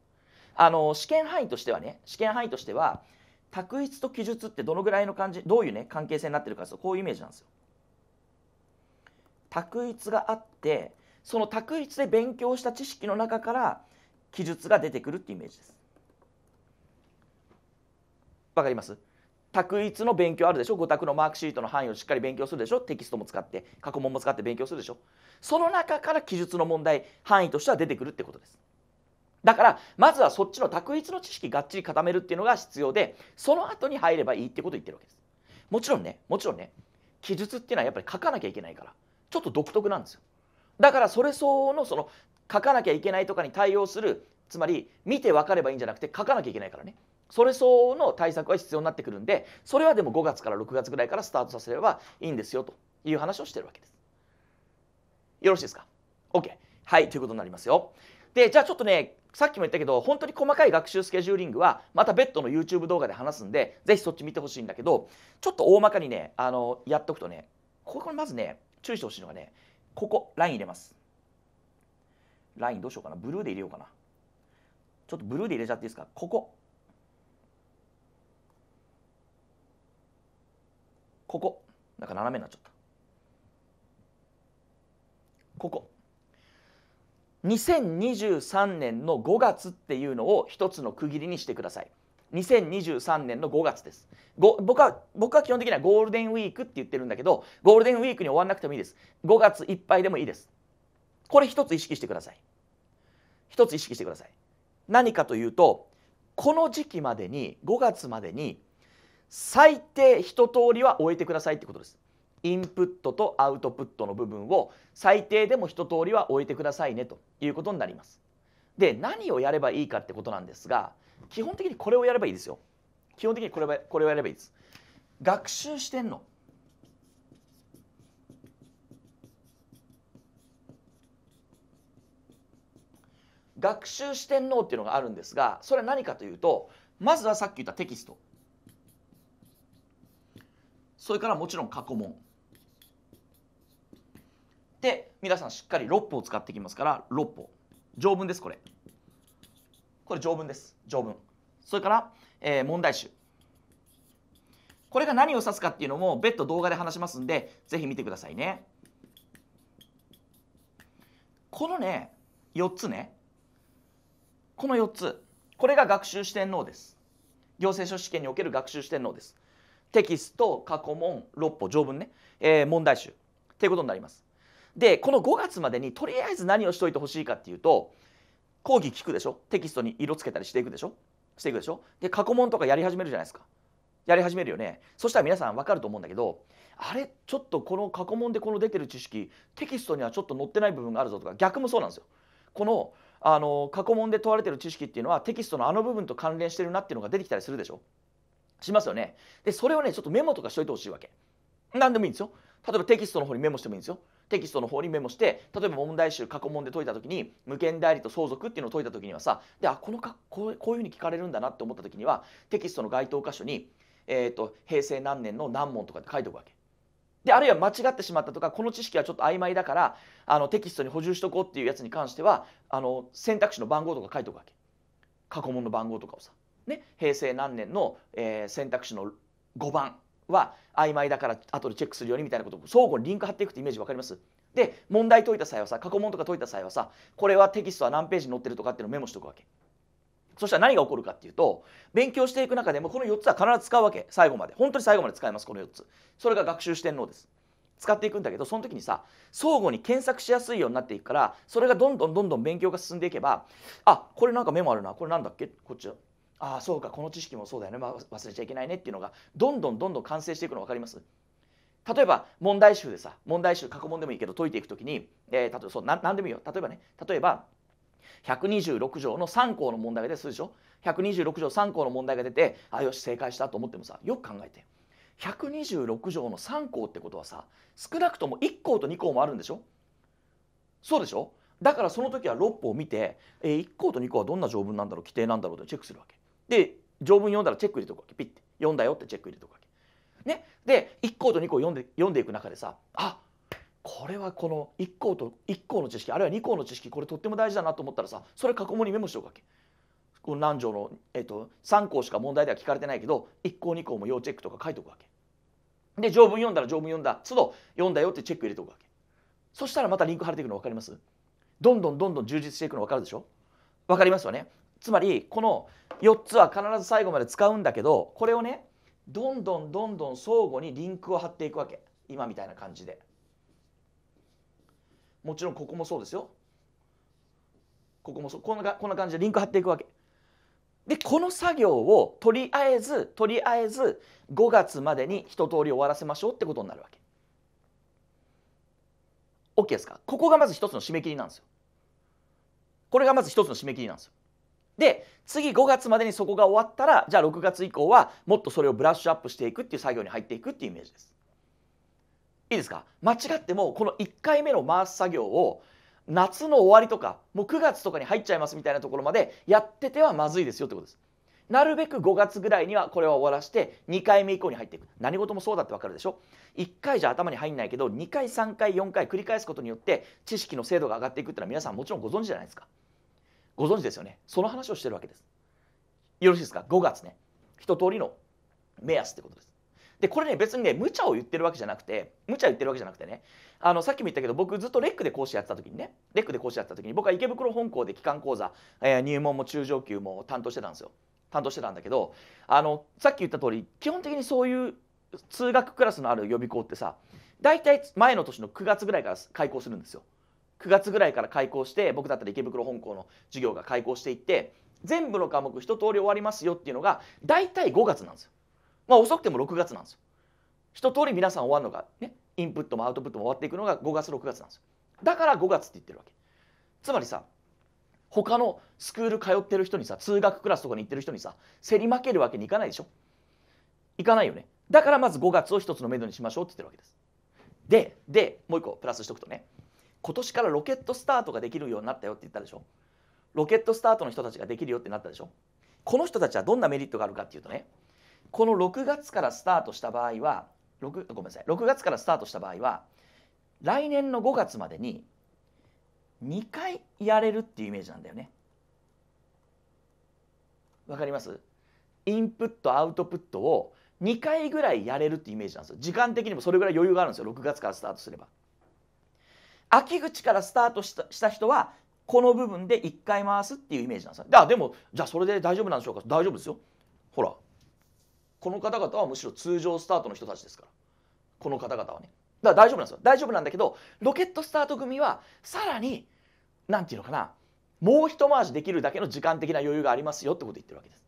あの試験範囲としてはね試験範囲としては択一と記述ってどのぐらいの感じどういうね関係性になってるかとこういうイメージなんですよ択一があってその択一で勉強した知識の中から記述が出てくるってイメージです。わかります択一の勉強あるでしょ5択のマークシートの範囲をしっかり勉強するでしょテキストも使って過去問も使って勉強するでしょその中から記述の問題範囲としては出てくるってことですだからまずはそっちの択一の知識がっちり固めるっていうのが必要でその後に入ればいいってことを言ってるわけですもちろんねもちろんね記述っていうのはやっぱり書かなきゃいけないからちょっと独特なんですよだからそれ相応のその書かなきゃいけないとかに対応するつまり見て分かればいいんじゃなくて書かなきゃいけないからねそれ相応の対策は必要になってくるんでそれはでも5月から6月ぐらいからスタートさせればいいんですよという話をしてるわけですよろしいですか OK はいということになりますよでじゃあちょっとねさっきも言ったけど本当に細かい学習スケジューリングはまた別途の YouTube 動画で話すんで是非そっち見てほしいんだけどちょっと大まかにねあのやっとくとねここまずね注意してほしいのがねここライン入れますラインどうしようかなブルーで入れようかなちょっとブルーで入れちゃっていいですかここここなんか斜めになっちゃったここ2023年の5月っていうのを一つの区切りにしてください2023年の5月です僕は僕は基本的にはゴールデンウィークって言ってるんだけどゴールデンウィークに終わらなくてもいいです5月いっぱいでもいいですこれ一つ意識してください一つ意識してください何かというとこの時期までに5月までに最低一通りは終えてくださいってことですインプットとアウトプットの部分を最低でも一通りは終えてくださいねということになりますで何をやればいいかってことなんですが基本的にこれをやればいいですよ基本的にこれはこれをやればいいです学習してんの学習四天王っていうのがあるんですがそれは何かというとまずはさっき言ったテキストそれからもちろん過去問で皆さんしっかり6歩を使ってきますから6歩条文ですこれこれ条文です。条文。それから、えー、問題集。これが何を指すかっていうのも別途動画で話しますんで、ぜひ見てくださいね。このね、4つね。この4つ。これが学習四天王です。行政書試験における学習四天王です。テキスト、過去問、六歩、条文ね、えー、問題集。ということになります。で、この5月までにとりあえず何をしといてほしいかっていうと、講義聞くでしょテキストに色つけたりしていくでしょしていくでしょで過去問とかやり始めるじゃないですかやり始めるよねそしたら皆さん分かると思うんだけどあれちょっとこの過去問でこの出てる知識テキストにはちょっと載ってない部分があるぞとか逆もそうなんですよこのあの過去問で問われてる知識っていうのはテキストのあの部分と関連してるなっていうのが出てきたりするでしょしますよねでそれをねちょっとメモとかしといてほしいわけ何でもいいんですよ例えばテキストの方にメモしてもいいんですよテキストの方にメモして例えば問題集過去問で解いた時に無権代理と相続っていうのを解いた時にはさであこのかこうこういうふうに聞かれるんだなって思った時にはテキストの該当箇所に、えーと、と平成何年の何問とかって書いておくわけ。であるいは間違ってしまったとかこの知識はちょっと曖昧だからあのテキストに補充しとこうっていうやつに関してはあの選択肢の番号とか書いておくわけ。過去問の番号とかをさ、ね、平成何年の、えー、選択肢の5番は曖昧だから後でチェックするようにみたいなことを相互にリンク貼っていくってイメージ分かりますで問題解いた際はさ過去問とか解いた際はさこれはテキストは何ページに載ってるとかっていうのをメモしておくわけそしたら何が起こるかっていうと勉強していく中でもこの4つは必ず使うわけ最後まで本当に最後まで使えますこの4つそれが学習四天王です使っていくんだけどその時にさ相互に検索しやすいようになっていくからそれがどんどんどんどん勉強が進んでいけばあこれなんかメモあるなこれなんだっけこっちだああそうかこの知識もそうだよね、まあ、忘れちゃいけないねっていうのがどんどんどんどん完成していくの分かります例えば問題集でさ問題集過去問でもいいけど解いていく時に、えー、例えばそうな何でもいいよ例えばね例えば126条の3項の問題が出てするでしょ126条3項の問題が出てあよし正解したと思ってもさよく考えて126条の3項ってことはさ少なくとも1項と2項もあるんでしょそうでしょだからその時は6法を見て、えー、1項と2項はどんな条文なんだろう規定なんだろうとチェックするわけ。で条文読んだらチェック入れとくわけピッて読んだよってチェック入れとくわけ。ね、で1項と2項読んで読んでいく中でさあこれはこの1項と1項の知識あるいは2項の知識これとっても大事だなと思ったらさそれ過去問にメモしておくわけ。この何条の、えーと、3項しか問題では聞かれてないけど1項2項も要チェックとか書いとくわけ。で条文読んだら条文読んだ都度読んだよってチェック入れておくわけ。そしたらまたリンク貼れていくの分かりますどんどんどんどん充実していくの分かるでしょ分かりますよねつまりこの4つは必ず最後まで使うんだけどこれをねどんどんどんどん相互にリンクを貼っていくわけ今みたいな感じでもちろんここもそうですよここもそうこんなこんな感じでリンク貼っていくわけでこの作業をとりあえずとりあえず5月までに一通り終わらせましょうってことになるわけ OK ですかここがまず一つの締め切りなんですよこれがまず一つの締め切りなんですよで次5月までにそこが終わったらじゃあ6月以降はもっとそれをブラッシュアップしていくっていう作業に入っていくっていうイメージです。いいですか間違ってもこの1回目の回す作業を夏の終わりとかもう9月とかに入っちゃいますみたいなところまでやっててはまずいですよってことです。なるべく5月ぐらいにはこれは終わらして2回目以降に入っていく何事もそうだってわかるでしょ1回じゃ頭に入んないけど2回3回4回繰り返すことによって知識の精度が上がっていくっていうのは皆さんもちろんご存知じゃないですかご存知ですよねその話をしてるわけですよろしいですか5月ね一通りの目安ってことですでこれね別にね無茶を言ってるわけじゃなくて無茶言ってるわけじゃなくてねあのさっきも言ったけど僕ずっとレックで講師やってた時にねレックで講師やってた時に僕は池袋本校で機関講座、えー、入門も中上級も担当してたんですよ担当してたんだけどあのさっき言った通り基本的にそういう通学クラスのある予備校ってさ大体前の年の9月ぐらいから開校するんですよ9月ぐらいから開校して僕だったら池袋本校の授業が開校していって全部の科目一通り終わりますよっていうのが大体5月なんですよ。まあ遅くても6月なんですよ。一通り皆さん終わるのがねインプットもアウトプットも終わっていくのが5月6月なんですよ。だから5月って言ってるわけ。つまりさ他のスクール通ってる人にさ通学クラスとかに行ってる人にさ競り負けるわけにいかないでしょいかないよねだからまず5月を一つの目処にしましょうって言ってるわけですででもう一個プラスしとくとね今年からロケットスタートができるようになったよって言ったでしょロケットスタートの人たちができるよってなったでしょこの人たちはどんなメリットがあるかっていうとねこの6月からスタートした場合は6ごめんなさい6月からスタートした場合は来年の5月までに2回やれるっていうイメージなんだよね。わかりますインプットアウトプットを2回ぐらいやれるってイメージなんですよ。時間的にもそれぐらい余裕があるんですよ6月からスタートすれば。秋口からスタートした人はこの部分で1回回すっていうイメージなんですだでもじゃあそれで大丈夫なんでしょうか大丈夫ですよほらこの方々はむしろ通常スタートの人たちですからこの方々はねだから大丈夫なんですよ大丈夫なんだけどロケットスタート組はさらに何て言うのかなもう一回しできるだけの時間的な余裕がありますよってことを言ってるわけです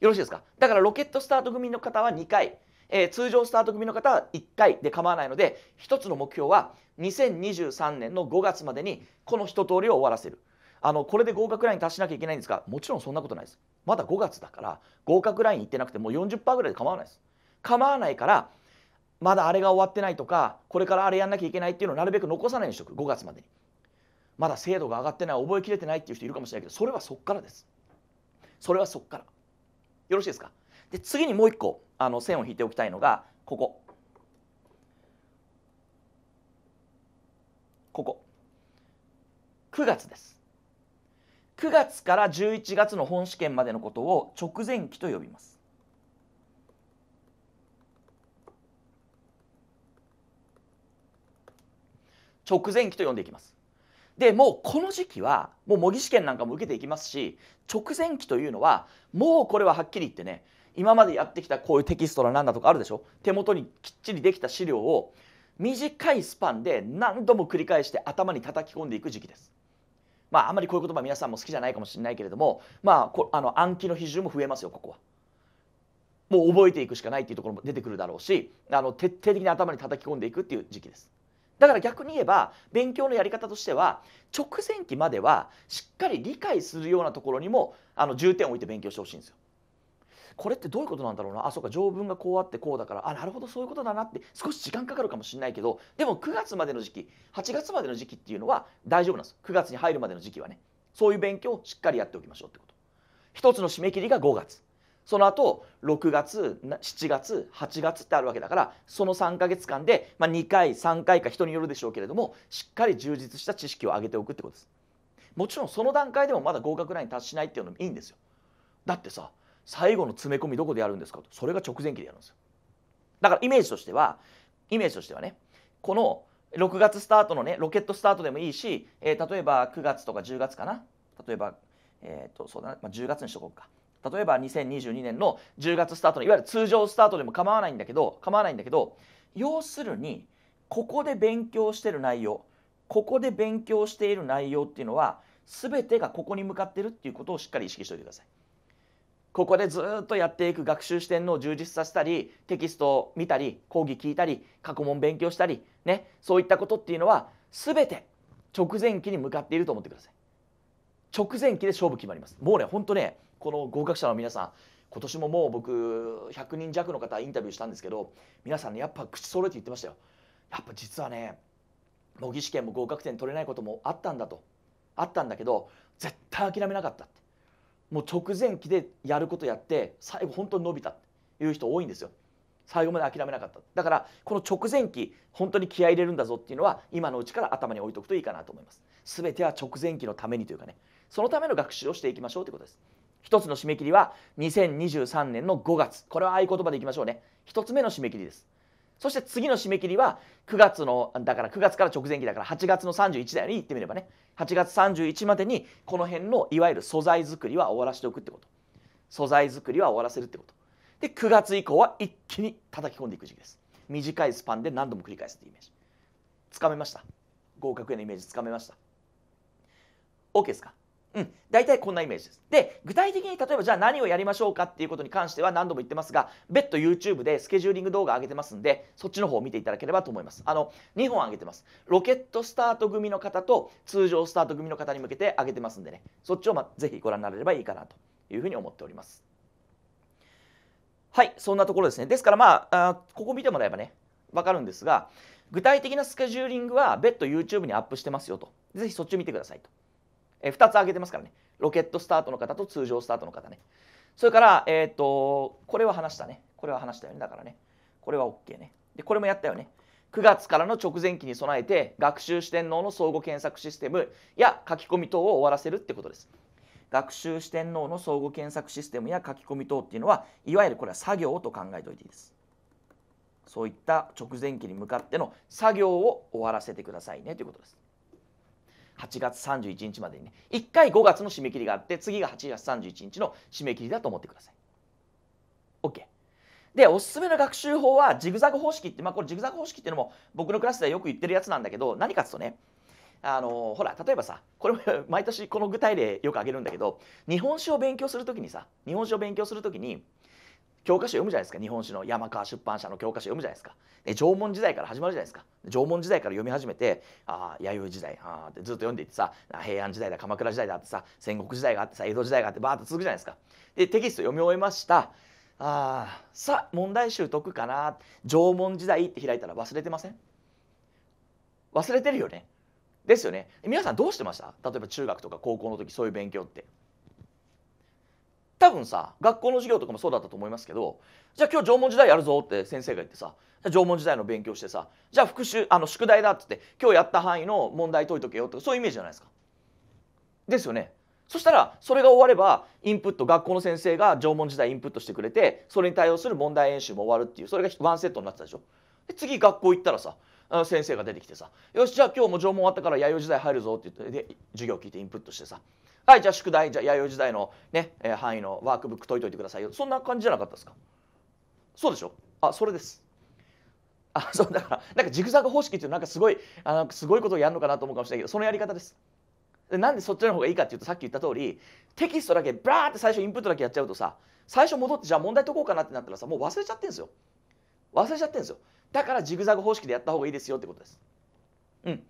よろしいですかだからロケットスタート組の方は2回えー、通常スタート組の方は1回で構わないので1つの目標は2023年の5月までにこの一通りを終わらせるあのこれで合格ライン達しなきゃいけないんですがもちろんそんなことないですまだ5月だから合格ラインいってなくてもう40%ぐらいで構わないです構わないからまだあれが終わってないとかこれからあれやんなきゃいけないっていうのをなるべく残さないようにしとく5月までにまだ精度が上がってない覚えきれてないっていう人いるかもしれないけどそれはそっからですそれはそっからよろしいですかで次にもう一個あの線を引いておきたいのがここここ9月です9月から11月の本試験までのことを直前期と呼びます直前期と呼んでいきますでもうこの時期はもう模擬試験なんかも受けていきますし直前期というのはもうこれははっきり言ってね今までやってきたこういうテキストの何だとかあるでしょ手元にきっちりできた資料を短いスパンで何度も繰り返して頭に叩き込んでいく時期です。まああまりこういう言葉皆さんも好きじゃないかもしれないけれどもまあこあの暗記の比重も増えますよここは。もう覚えていくしかないっていうところも出てくるだろうしあの徹底的に頭に叩き込んでいくっていう時期です。だから逆に言えば勉強のやり方としては直前期まではしっかり理解するようなところにもあの重点を置いて勉強してほしいんですよ。これってどういうことなんだろうなあそうか条文がこうあってこうだからあなるほどそういうことだなって少し時間かかるかもしれないけどでも9月までの時期8月までの時期っていうのは大丈夫なんです9月に入るまでの時期はねそういう勉強をしっかりやっておきましょうってこと一つの締め切りが5月その後6月7月8月ってあるわけだからその3か月間で、まあ、2回3回か人によるでしょうけれどもしっかり充実した知識を上げておくってことですもちろんその段階でもまだ合格ライン達しないっていうのもいいんですよだってさ最後の詰め込みどこでやるんですかとそれが直前期でやるんですよだからイメージとしてはイメージとしてはねこの6月スタートのねロケットスタートでもいいし、えー、例えば9月とか10月かな例えば、えーと、そうだな、まあ、10月にしとこうか例えば2022年の10月スタートのいわゆる通常スタートでも構わないんだけど構わないんだけど要するにここで勉強してる内容ここで勉強している内容っていうのは全てがここに向かってるっていうことをしっかり意識しておいてください。ここでずっとやっていく学習視点の充実させたりテキストを見たり講義聞いたり過去問勉強したりねそういったことっていうのは全て直前期に向かっていると思ってください直前期で勝負決まりますもうねほんとねこの合格者の皆さん今年ももう僕100人弱の方インタビューしたんですけど皆さんねやっぱ口揃えて言ってましたよやっぱ実はね模擬試験も合格点取れないこともあったんだとあったんだけど絶対諦めなかったってもう直前期でやることやって最後本当に伸びたっていう人多いんですよ最後まで諦めなかっただからこの直前期本当に気合入れるんだぞっていうのは今のうちから頭に置いとくといいかなと思います全ては直前期のためにというかねそのための学習をしていきましょうということです一つの締め切りは2023年の5月これは合言葉でいきましょうね一つ目の締め切りですそして次の締め切りは9月のだから9月から直前期だから8月の31だよね言ってみればね8月31までにこの辺のいわゆる素材作りは終わらせておくってこと素材作りは終わらせるってことで9月以降は一気に叩き込んでいく時期です短いスパンで何度も繰り返すってイメージつかめました合格へのイメージつかめました OK ですかうん、大体こんなイメージです。で具体的に例えばじゃあ何をやりましょうかっていうことに関しては何度も言ってますが別途 YouTube でスケジューリング動画上げてますんでそっちの方を見ていただければと思います。あの2本上げてます。ロケットスタート組の方と通常スタート組の方に向けて上げてますんでねそっちを、ま、ぜひご覧になれればいいかなというふうに思っております。はいそんなところですね。ですからまああここ見てもらえばね分かるんですが具体的なスケジューリングは別途 YouTube にアップしてますよとぜひそっちを見てくださいと。えー、2つ挙げてますからねロケットスタートの方と通常スタートの方ねそれから、えーと、これは話したねこれは話したよねだからねこれは OK ねでこれもやったよね9月からの直前期に備えて学習四天王の相互検索システムや書き込み等を終わらせるってことです学習四天王の相互検索システムや書き込み等っていうのはいわゆるこれは作業と考えておいていいですそういった直前期に向かっての作業を終わらせてくださいねということです8月31日までにね1回5月の締め切りがあって次が8月31日の締め切りだと思ってください。OK。でおすすめの学習法はジグザグ方式って、まあ、これジグザグ方式っていうのも僕のクラスではよく言ってるやつなんだけど何かっつとねあのほら例えばさこれも 毎年この具体例よく挙げるんだけど日本史を勉強する時にさ日本史を勉強する時に教科書読むじゃないですか日本史の山川出版社の教科書読むじゃないですかで縄文時代から始まるじゃないですか縄文時代から読み始めてああ弥生時代あってずっと読んでいってさ平安時代だ鎌倉時代だってさ戦国時代があってさ江戸時代があってバーッと続くじゃないですかでテキスト読み終えましたあさあ問題集解くかな縄文時代って開いたら忘れてません忘れてるよねですよね皆さんどうしてました例えば中学とか高校の時そういう勉強って多分さ学校の授業とかもそうだったと思いますけどじゃあ今日縄文時代やるぞって先生が言ってさ縄文時代の勉強してさじゃあ復習あの宿題だっつって今日やった範囲の問題解いとけよとかそういうイメージじゃないですか。ですよね。そしたらそれが終わればインプット学校の先生が縄文時代インプットしてくれてそれに対応する問題演習も終わるっていうそれがワンセットになってたでしょ。で次学校行ったらさ先生が出てきてさ「よしじゃあ今日も縄文終わったから弥生時代入るぞ」って言ってで授業聞いてインプットしてさはいじゃあ宿題じゃあ弥生時代のね、えー、範囲のワークブック解いといてくださいよそんな感じじゃなかったですかそうでしょあそれですあそうだからなんかジグザグ方式っていうなんかすごいあかすごいことをやるのかなと思うかもしれないけどそのやり方ですでなんでそっちの方がいいかっていうとさっき言った通りテキストだけバーって最初インプットだけやっちゃうとさ最初戻ってじゃあ問題解こうかなってなったらさもう忘れちゃってんですよ忘れちゃってんですよだからジグザグ方式でやった方がいいですよってことですうん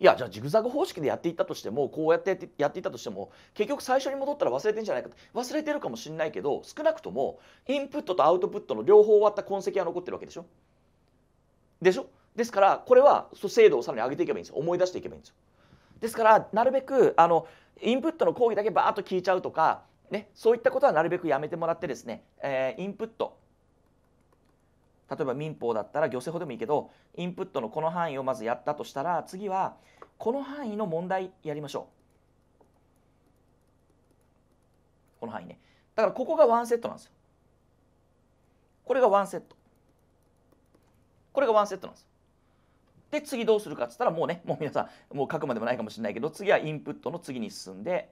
いやじゃあジグザグ方式でやっていったとしてもこうやってやっていったとしても結局最初に戻ったら忘れてんじゃないか忘れてるかもしれないけど少なくともインプットとアウトプットの両方終わった痕跡は残ってるわけでしょでしょですからこれは精度をさらに上げていけばいいんですよ思い出していけばいいんですよですからなるべくあのインプットの講義だけバーッと聞いちゃうとか、ね、そういったことはなるべくやめてもらってですね、えー、インプット例えば民法だったら行政法でもいいけどインプットのこの範囲をまずやったとしたら次はこの範囲の問題やりましょうこの範囲ねだからここがワンセットなんですよこれがワンセットこれがワンセットなんですよで次どうするかっつったらもうねもう皆さんもう書くまでもないかもしれないけど次はインプットの次に進んで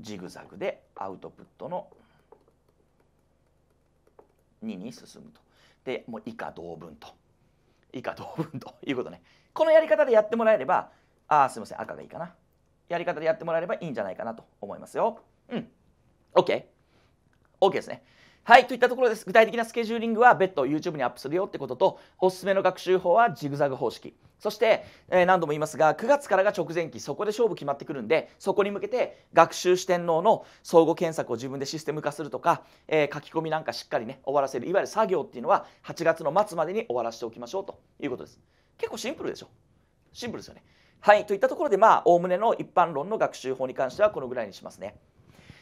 ジグザグでアウトプットの2に進むとでもう以下同文と以下同文と いうことねこのやり方でやってもらえればあすいません赤がいいかなやり方でやってもらえればいいんじゃないかなと思いますようん OK OK ですねはい、といったところです。具体的なスケジューリングは別途 YouTube にアップするよってことと、おすすめの学習法はジグザグ方式。そして、えー、何度も言いますが、9月からが直前期、そこで勝負決まってくるんで、そこに向けて学習四天王の相互検索を自分でシステム化するとか、えー、書き込みなんかしっかりね、終わらせる、いわゆる作業っていうのは8月の末までに終わらせておきましょうということです。結構シンプルでしょシンプルですよね。はい、といったところで、まあ、おおむねの一般論の学習法に関してはこのぐらいにしますね。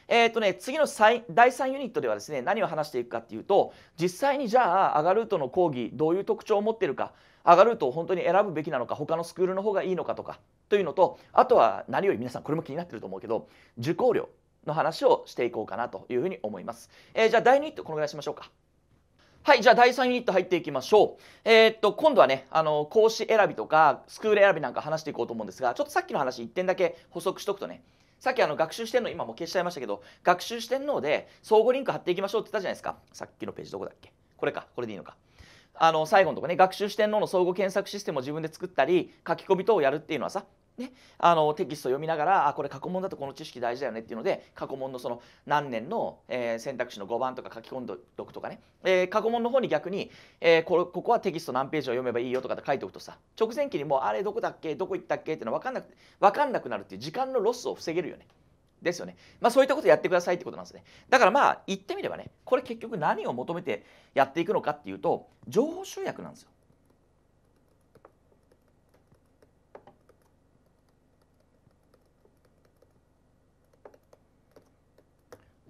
えっ、ー、とね、次の第3ユニットではですね、何を話していくかっていうと、実際にじゃあ、アガルートの講義、どういう特徴を持ってるか、アガルートを本当に選ぶべきなのか、他のスクールの方がいいのかとか、というのと、あとは何より皆さん、これも気になってると思うけど、受講料の話をしていこうかなというふうに思います。えー、じゃあ、第2ユニット、このぐらいしましょうか。はい、じゃあ第3ユニット入っていきましょう。えー、っと、今度はね、あの、講師選びとか、スクール選びなんか話していこうと思うんですが、ちょっとさっきの話1点だけ補足しとくとね、さっきあの学習してんの今も消しちゃいましたけど学習してんので相互リンク貼っていきましょうって言ったじゃないですかさっきのページどこだっけこれかこれでいいのかあの最後のとこね学習してんのの相互検索システムを自分で作ったり書き込み等をやるっていうのはさね、あのテキスト読みながらあこれ過去問だとこの知識大事だよねっていうので過去問のその何年の、えー、選択肢の5番とか書き込んでおくとかね、えー、過去問の方に逆に、えー、こここはテキスト何ページを読めばいいよとかって書いておくとさ直前期にもうあれどこだっけどこ行ったっけっての分かんなく分かんなくなるっていう時間のロスを防げるよね。ですよね。まあそういったことやってくださいってことなんですね。だからまあ言ってみればねこれ結局何を求めてやっていくのかっていうと情報集約なんですよ。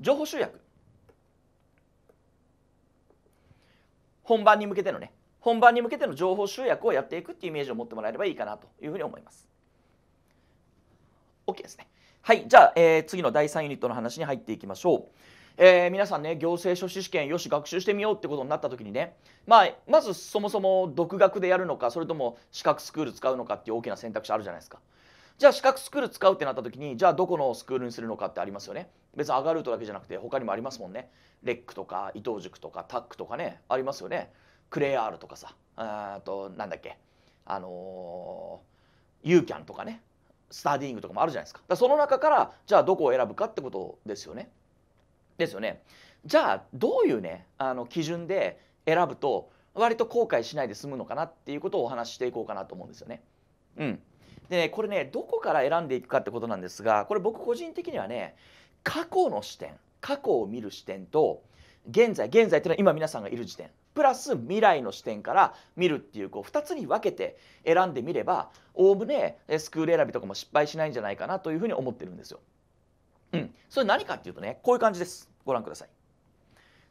情報集約本番に向けてのね本番に向けての情報集約をやっていくっていうイメージを持ってもらえればいいかなというふうに思います OK ですねはいじゃあ、えー、次の第3ユニットの話に入っていきましょうえー、皆さんね行政書士試験よし学習してみようってことになった時にね、まあ、まずそもそも独学でやるのかそれとも資格スクール使うのかっていう大きな選択肢あるじゃないですかじゃあ資格スクール使うってなった時にじゃあどこのスクールにするのかってありますよね別にアガルートだけじゃなくて他にもありますもんねレックとか伊藤塾とかタックとかねありますよねクレアールとかさあとなんだっけあのー、ユーキャンとかねスターディングとかもあるじゃないですかだその中からじゃあどこを選ぶかってことですよねですよねじゃあどういうねあの基準で選ぶと割と後悔しないで済むのかなっていうことをお話ししていこうかなと思うんですよねうんで、ね、これねどこから選んでいくかってことなんですがこれ僕個人的にはね過去の視点過去を見る視点と現在現在っていうのは今皆さんがいる時点プラス未来の視点から見るっていうこう2つに分けて選んでみればおおむねスクール選びとかも失敗しないんじゃないかなというふうに思ってるんですよ。うん、それ何かっていうとねこういう感じですご覧ください。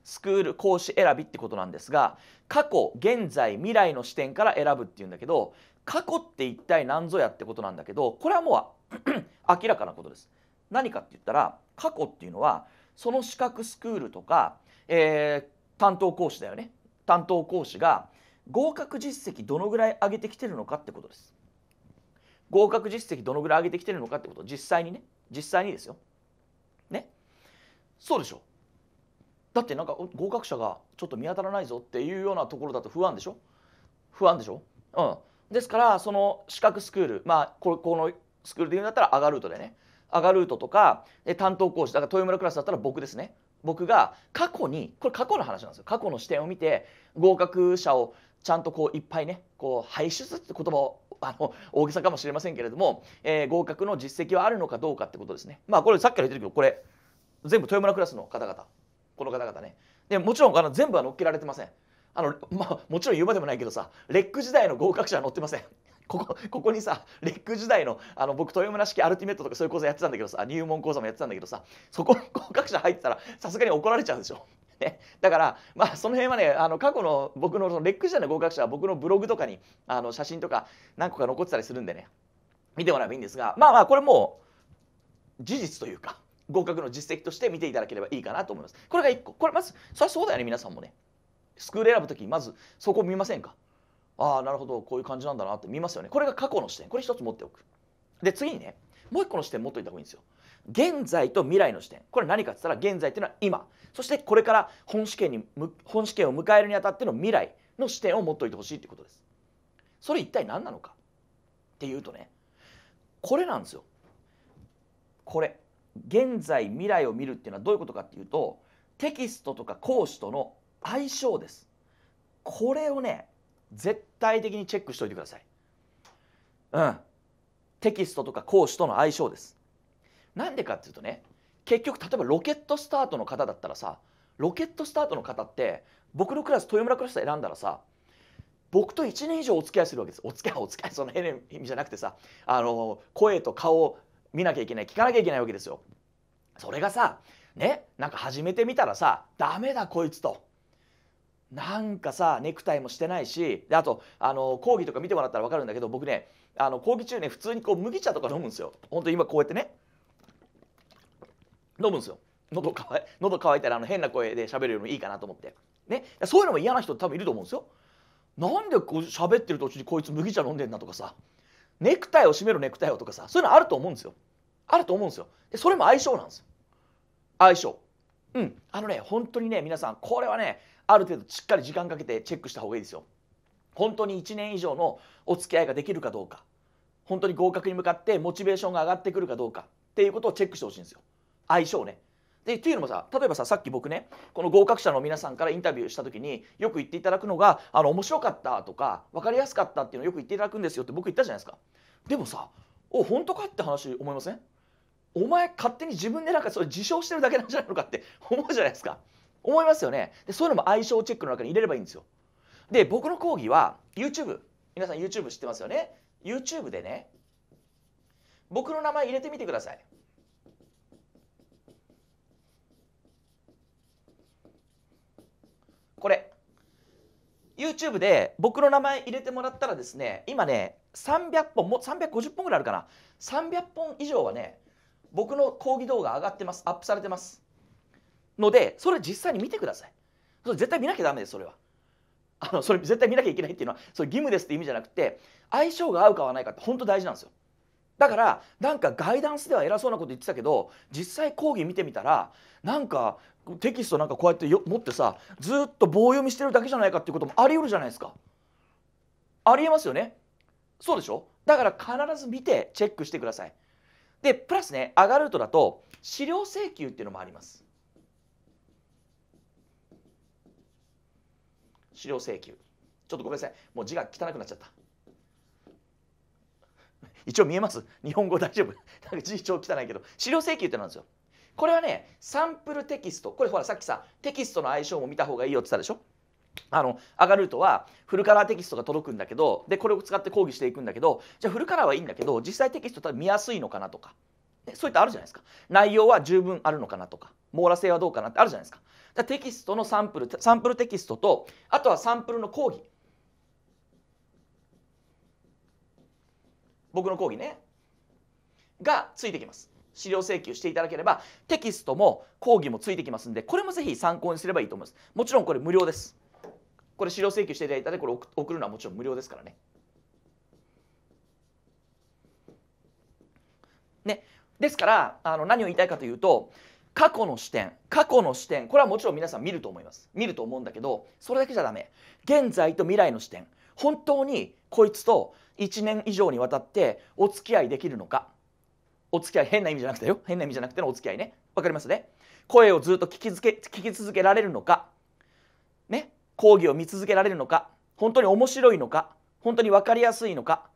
スクール講師選びってことなんですが過去現在未来の視点から選ぶっていうんだけど過去って一体何ぞやってことなんだけどこれはもう 明らかなことです。何かって言ったら過去っていうのはその資格スクールとか、えー、担当講師だよね担当講師が合格実績どのぐらい上げてきてるのかってことです。合格実績どのぐらい上げてきてるのかってこと実際にね実際にですよ。ねそうでしょだってなんか合格者がちょっと見当たらないぞっていうようなところだと不安でしょ不安でしょうんですからその資格スクールまあここのスクールで言うんだったらアガルートでねアガルートとか担当講師だから豊村クラスだったら僕ですね僕が過去にこれ過去の話なんですよ過去の視点を見て合格者をちゃんとこういっぱいねこう排出って言葉をあの大げさかもしれませんけれども、えー、合格の実績はあるのかどうかってことですねまあこれさっきから言ってるけどこれ全部豊村クラスの方々この方々ねでもちろんあの全部は乗っけられてませんあのまあ、もちろん言うまでもないけどさレック時代の合格者は載ってません。ここここにさレック時代のあの僕豊村式アルティメットとかそういう講座やってたんだけどさ入門講座もやってたんだけどさそこ合格者入ってたらさすがに怒られちゃうでしょ。ね、だからまあその辺はねあの過去の僕のそのレック時代の合格者は僕のブログとかにあの写真とか何個か残ってたりするんでね見てもらえばいいんですがまあまあこれもう事実というか合格の実績として見ていただければいいかなと思います。これが1個これまずそれはそうだよね皆さんもね。スクール選ぶ時にまずそこを見ませんかああなるほどこういう感じなんだなって見ますよねこれが過去の視点これ一つ持っておくで次にねもう一個の視点持っといた方がいいんですよ現在と未来の視点これ何かって言ったら現在っていうのは今そしてこれから本試験に本試験を迎えるにあたっての未来の視点を持っておいてほしいってことですそれ一体何なのかっていうとねこれなんですよこれ現在未来を見るっていうのはどういうことかっていうとテキストとか講師との相性ですこれをね絶対的にチェックしておいてくださいうんテキストとか講師との相性ですなんでかっていうとね結局例えばロケットスタートの方だったらさロケットスタートの方って僕のクラス豊村クラス選んだらさ僕と1年以上お付き合いするわけですお付き合いお付き合いその変な意味じゃなくてさあの声と顔を見なきゃいけない聞かなきゃいけないわけですよそれがさねなんか始めてみたらさダメだこいつとなんかさネクタイもしてないしであとあの講義とか見てもらったら分かるんだけど僕ねあの講義中ね普通にこう麦茶とか飲むんですよ本当に今こうやってね飲むんですよ喉乾い喉乾いたらあの変な声で喋るよりもいいかなと思って、ね、そういうのも嫌な人多分いると思うんですよなんでこう喋ってる途中にこいつ麦茶飲んでんだとかさネクタイを締めるネクタイをとかさそういうのあると思うんですよあると思うんですよでそれも相性なんですよ相性うんあのね本当にね皆さんこれはねある程度しっかり時間かけてチェックした方がいいですよ。本当に1年以上のお付き合いができるかどうか本当に合格に向かってモチベーションが上がってくるかどうかっていうことをチェックしてほしいんですよ相性ね。でっていうのもさ例えばささっき僕ねこの合格者の皆さんからインタビューした時によく言っていただくのが「あの面白かった」とか「分かりやすかった」っていうのをよく言っていただくんですよって僕言ったじゃないですか。でもさ「お本当か?」って話思いませんお前勝手に自分でなんかそれ自称してるだけなんじゃないのかって思うじゃないですか。思いますよねでそういうのも相性チェックの中に入れればいいんですよで僕の講義は YouTube 皆さん YouTube 知ってますよね YouTube でね僕の名前入れてみてくださいこれ YouTube で僕の名前入れてもらったらですね今ね300本も350本ぐらいあるかな300本以上はね僕の講義動画上がってますアップされてますのでそれ実際に見てくださいそれ絶対見なきゃダメですそれはあのそれ絶対見なきゃいけないっていうのはそれ義務ですって意味じゃなくて相性が合うか合わないかって本当大事なんですよだからなんかガイダンスでは偉そうなこと言ってたけど実際講義見てみたらなんかテキストなんかこうやってよ持ってさずっと棒読みしてるだけじゃないかっていうこともあり得るじゃないですかありえますよねそうでしょだから必ず見てチェックしてくださいでプラスねアガルートだと資料請求っていうのもあります資料請求ちょっとごめんなさいもう字が汚くなっちゃった 一応見えます日本語大丈夫 なんか字超汚いけど資料請求ってなんですよこれはねサンプルテキストこれほらさっきさテキストの相性も見た方がいいよって言ったでしょあのアガルートはフルカラーテキストが届くんだけどでこれを使って講義していくんだけどじゃあフルカラーはいいんだけど実際テキスト多見やすいのかなとか、ね、そういったあるじゃないですか内容は十分あるのかなとか網羅性はどうかなってあるじゃないですかだテキストのサンプルサンプルテキストとあとはサンプルの講義僕の講義ねがついてきます資料請求していただければテキストも講義もついてきますんでこれもぜひ参考にすればいいと思いますもちろんこれ無料ですこれ資料請求していただいたらこれ送るのはもちろん無料ですからねねですからあの何を言いたいかというと過去の視点過去の視点これはもちろん皆さん見ると思います見ると思うんだけどそれだけじゃダメ現在と未来の視点本当にこいつと1年以上にわたってお付き合いできるのかお付き合い変な意味じゃなくてよ変な意味じゃなくてのお付き合いね分かりますね声をずっと聞きけ聞き続けられるのかね講義を見続けられるのか本当に面白いのか本当に分かりやすいのか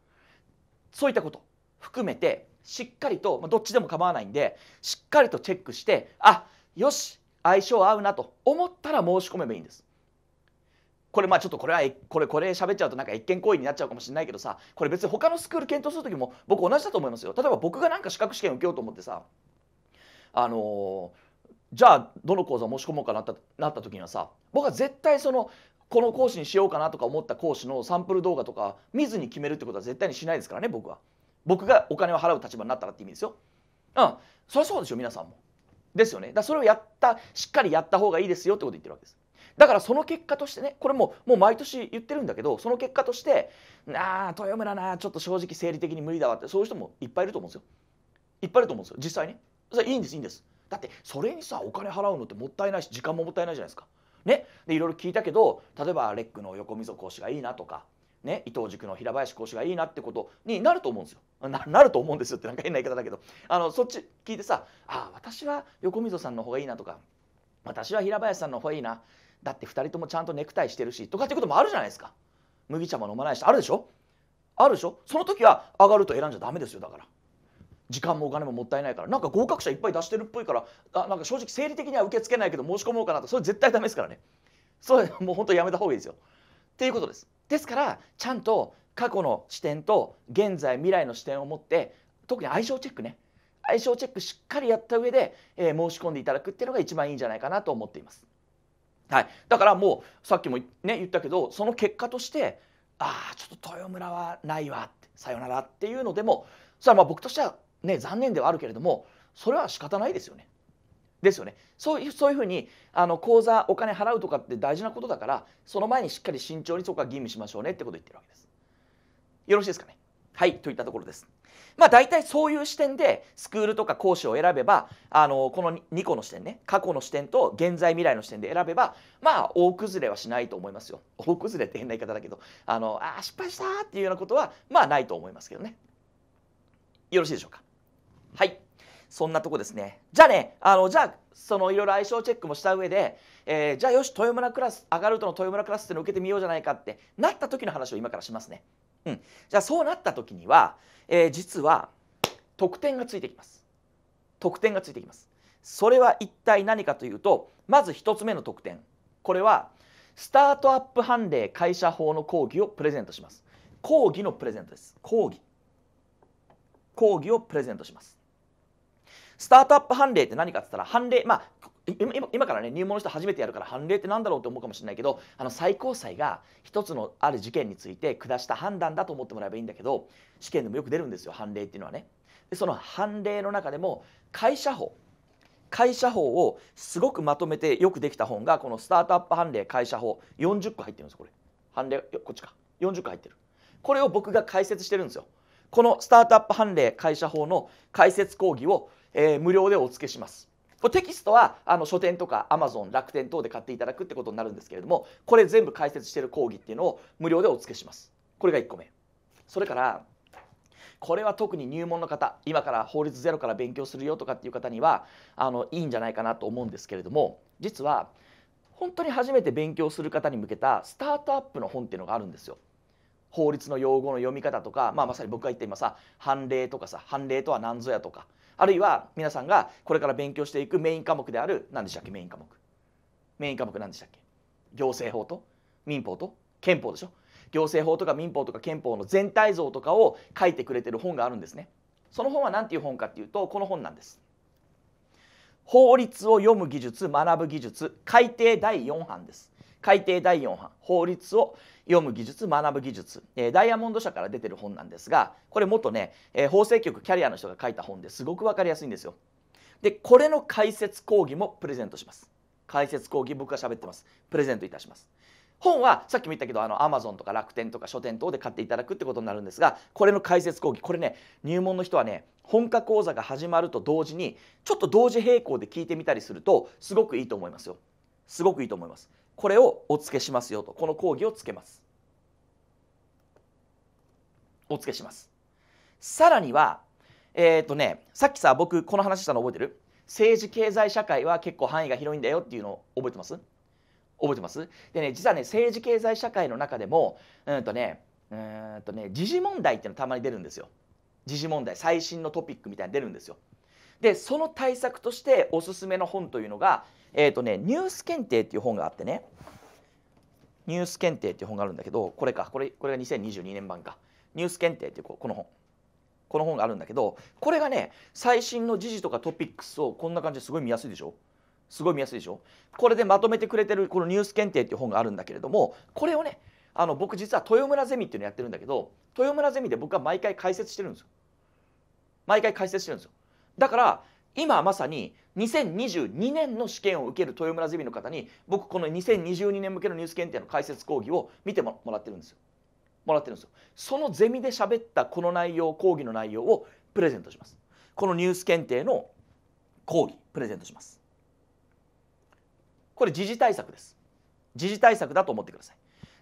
そういったこと含めてしっかりと、まあ、どっちでも構わないんでしっかりとチェックしてあよし相性合うなと思ったら申し込めばいいんです。これまあちょっとこれはこれこれ喋っちゃうとなんか一見行為になっちゃうかもしれないけどさこれ別に他のスクール検討する時も僕同じだと思いますよ例えば僕がなんか資格試験受けようと思ってさあのー、じゃあどの講座申し込もうかなってなった時にはさ僕は絶対そのこの講師にしようかなとか思った講師のサンプル動画とか見ずに決めるってことは絶対にしないですからね僕は。僕がお金を払う立場になったらって意味ですよ。うん、そりゃそうでしょ皆さんも。ですよね。だそれをやったしっかりやった方がいいですよってこと言ってるわけです。だからその結果としてねこれももう毎年言ってるんだけどその結果として「ああ豊村なちょっと正直生理的に無理だわ」ってそういう人もいっぱいいると思うんですよ。いっぱいいると思うんですよ実際ね。それいいんですいいんです。だってそれにさお金払うのってもったいないし時間ももったいないじゃないですか。ね、でいろいろ聞いたけど例えばレックの横溝講師がいいなとかね、伊藤塾の平林講師がいいなってことになると思うんですよ。ななると思うんですよってなんか変な言い方だけどあのそっち聞いてさ「ああ私は横溝さんの方がいいな」とか「私は平林さんの方がいいな」だって2人ともちゃんとネクタイしてるしとかってこともあるじゃないですか。麦茶も飲まないしあるでしょあるでしょその時は上がると選んじゃダメですよだから。時間もお金ももったいないからなんか合格者いっぱい出してるっぽいからあなんか正直生理的には受け付けないけど申し込もうかなとそれ絶対ダメですからねそれもうほんとやめた方がいいですよっていうことですですからちゃんと過去の視点と現在未来の視点を持って特に相性チェックね相性チェックしっかりやった上で、えー、申し込んでいただくっていうのが一番いいんじゃないかなと思っています。はい、だからもうさっきもね言ったけどその結果としてああちょっと豊村はないわってさよならっていうのでもそれはまあ僕としてはね残念ではあるけれどもそれは仕方ないですよね。ですよねそういうそういうふうにあの口座お金払うとかって大事なことだからその前にしっかり慎重にそこは吟味しましょうねってことを言ってるわけです。よろしいですかねはいといったところです。まあ大体そういう視点でスクールとか講師を選べばあのこの2個の視点ね過去の視点と現在未来の視点で選べばまあ大崩れはしないと思いますよ大崩れって変な言い方だけどあのあ失敗したっていうようなことはまあないと思いますけどねよろしいでしょうかはいそんなとこですねじゃあねあのじゃあそのいろいろ相性チェックもした上で、えー、じゃあよし豊村クラスアガルトの豊村クラスっていうのを受けてみようじゃないかってなった時の話を今からしますね、うん、じゃあそうなった時には、えー、実は得点がついてきます得点がついてきますそれは一体何かというとまず1つ目の得点これはスタートアップ判例会社法の講義をプレゼントします講義のプレゼントです講義講義をプレゼントしますスタートアップ判例って何かって言ったら判例まあ今からね入門の人初めてやるから判例って何だろうって思うかもしれないけどあの最高裁が一つのある事件について下した判断だと思ってもらえばいいんだけど試験でもよく出るんですよ判例っていうのはね。でその判例の中でも会社法会社法をすごくまとめてよくできた本がこのスタートアップ判例会社法40個入ってるんですこれ判例こっちか40個入ってるこれを僕が解説してるんですよこのスタートアップ判例会社法の解説講義をえー、無料でお付けします。これテキストはあの書店とかアマゾン楽天等で買っていただくってことになるんですけれどもこれ全部解説してる講義っていうのを無料でお付けしますこれが1個目それからこれは特に入門の方今から法律ゼロから勉強するよとかっていう方にはあのいいんじゃないかなと思うんですけれども実は本当に初めて勉強する方に向けたスタートアップの本っていうのがあるんですよ。法律の用語の読み方とか、まあ、まさに僕が言って今さ判例とかさ判例とは何ぞやとかあるいは皆さんがこれから勉強していくメイン科目である何でしたっけメイン科目メイン科目何でしたっけ行政法と民法と憲法でしょ行政法とか民法とか憲法の全体像とかを書いてくれてる本があるんですねその本は何ていう本かっていうとこの本なんです法律を読む技術学ぶ技術改訂第4版です改訂第4版法律を読む技術学ぶ技術、えダイヤモンド社から出てる本なんですがこれ元ね、え法制局キャリアの人が書いた本ですごく分かりやすいんですよでこれの解説講義もプレゼントします解説講義僕が喋ってますプレゼントいたします本はさっきも言ったけどあの Amazon とか楽天とか書店等で買っていただくってことになるんですがこれの解説講義これね入門の人はね本科講座が始まると同時にちょっと同時並行で聞いてみたりするとすごくいいと思いますよすごくいいと思いますこれをお付けしますよとこの講義をつけますお付けしますさらにはえっ、とねさっきさ僕この話したの覚えてる政治経済社会は結構範囲が広いんだよっていうのを覚えてます覚えてますでね実はね政治経済社会の中でもうんとねうんとね時事問題っていうのたまに出るんですよ時事問題最新のトピックみたいに出るんですよでその対策としておすすめの本というのがえっ、ー、とねニュース検定っていう本があってねニュース検定っていう本があるんだけどこれかこれこれが2022年版かニュース検定っていうこの本この本があるんだけどこれがね最新の時事とかトピックスをこんな感じですごい見やすいでしょすごい見やすいでしょこれでまとめてくれてるこの「ニュース検定」っていう本があるんだけれどもこれをねあの僕実は豊村ゼミっていうのやってるんだけど豊村ゼミで僕は毎回解説してるんですよ毎回解説してるんですよだから今まさに2022年の試験を受ける豊村ゼミの方に僕この2022年向けのニュース検定の解説講義を見てもらってるんですよ。もらってるんですよ。そのゼミで喋ったこの内容講義の内容をプレゼントします。このニュース検定の講義プレゼントします。これ時事対策です。時事対策だと思ってください。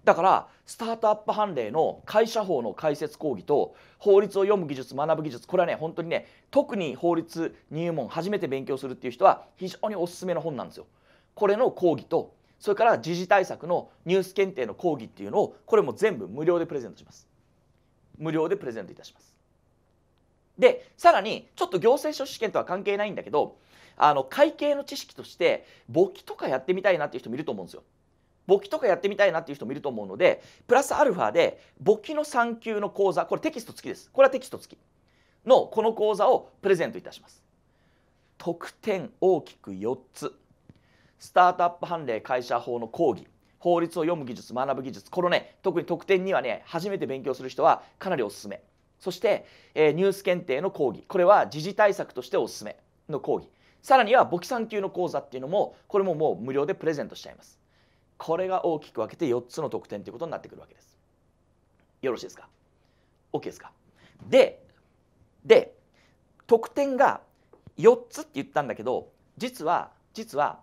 だからスタートアップ判例の会社法の解説講義と法律を読む技術学ぶ技術これはね本当にね特に法律入門初めて勉強するっていう人は非常におすすめの本なんですよ。これの講義とそれから時事対策のニュース検定の講義っていうのをこれも全部無料でプレゼントします。無料でプレゼントいたします。でさらにちょっと行政書士試験とは関係ないんだけどあの会計の知識として簿記とかやってみたいなっていう人もいると思うんですよ。簿記とかやってみたいなっていう人もいると思うのでプラスアルファで簿記の3級の講座これテキスト付きですこれはテキスト付きのこの講座をプレゼントいたします特典大きく4つスタートアップ判例会社法の講義法律を読む技術学ぶ技術このね特に特典にはね初めて勉強する人はかなりおすすめそして、えー、ニュース検定の講義これは時事対策としておすすめの講義さらには簿記3級の講座っていうのもこれももう無料でプレゼントしちゃいますこれが大きく分けて4つの得点ということになってくるわけですよろしいですか OK ですかでで得点が4つって言ったんだけど実は実は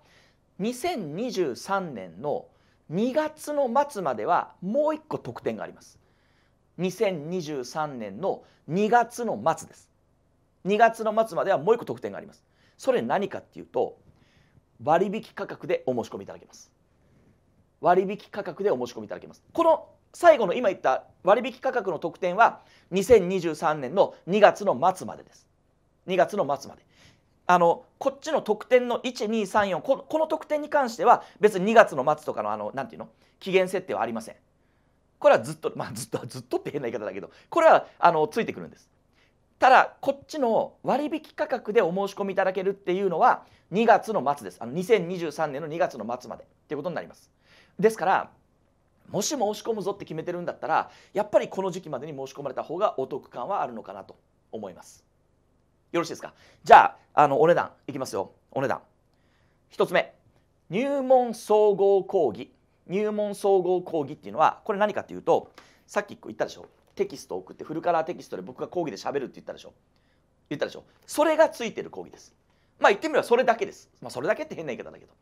2023年の2月の末まではもう1個得点があります2023年の2月の末です2月の末まではもう1個得点がありますそれ何かっていうと割引価格でお申し込みいただけます割引価格でお申し込みいただけますこの最後の今言った割引価格の特典は2023年の2月の末までです2月の末まであのこっちの特典の1234この特典に関しては別に2月の末とかのあの何て言うの期限設定はありませんこれはずっとまあずっとずっとって変な言い方だけどこれはあのついてくるんですただこっちの割引価格でお申し込みいただけるっていうのは2月の末ですあの2023年の2月の末までっていうことになりますですからもし申し込むぞって決めてるんだったらやっぱりこの時期までに申し込まれた方がお得感はあるのかなと思いますよろしいですかじゃああのお値段いきますよお値段1つ目入門総合講義入門総合講義っていうのはこれ何かっていうとさっき言ったでしょテキストを送ってフルカラーテキストで僕が講義でしゃべるって言ったでしょ言ったでしょそれがついてる講義ですまあ言ってみればそれだけですまあそれだけって変な言い方だけど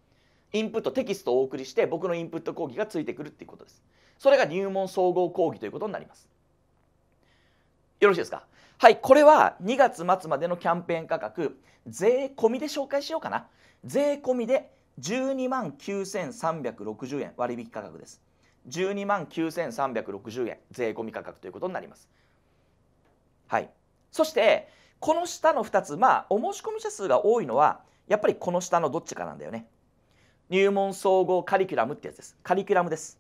インプットテキストをお送りして僕のインプット講義がついてくるっていうことですそれが入門総合講義ということになりますよろしいですかはいこれは2月末までのキャンペーン価格税込みで紹介しようかな税込みで12万9360円割引価格です12万9360円税込み価格ということになりますはいそしてこの下の2つまあお申込み者数が多いのはやっぱりこの下のどっちかなんだよね入門総合カリキュラムってやつですカリキュラムです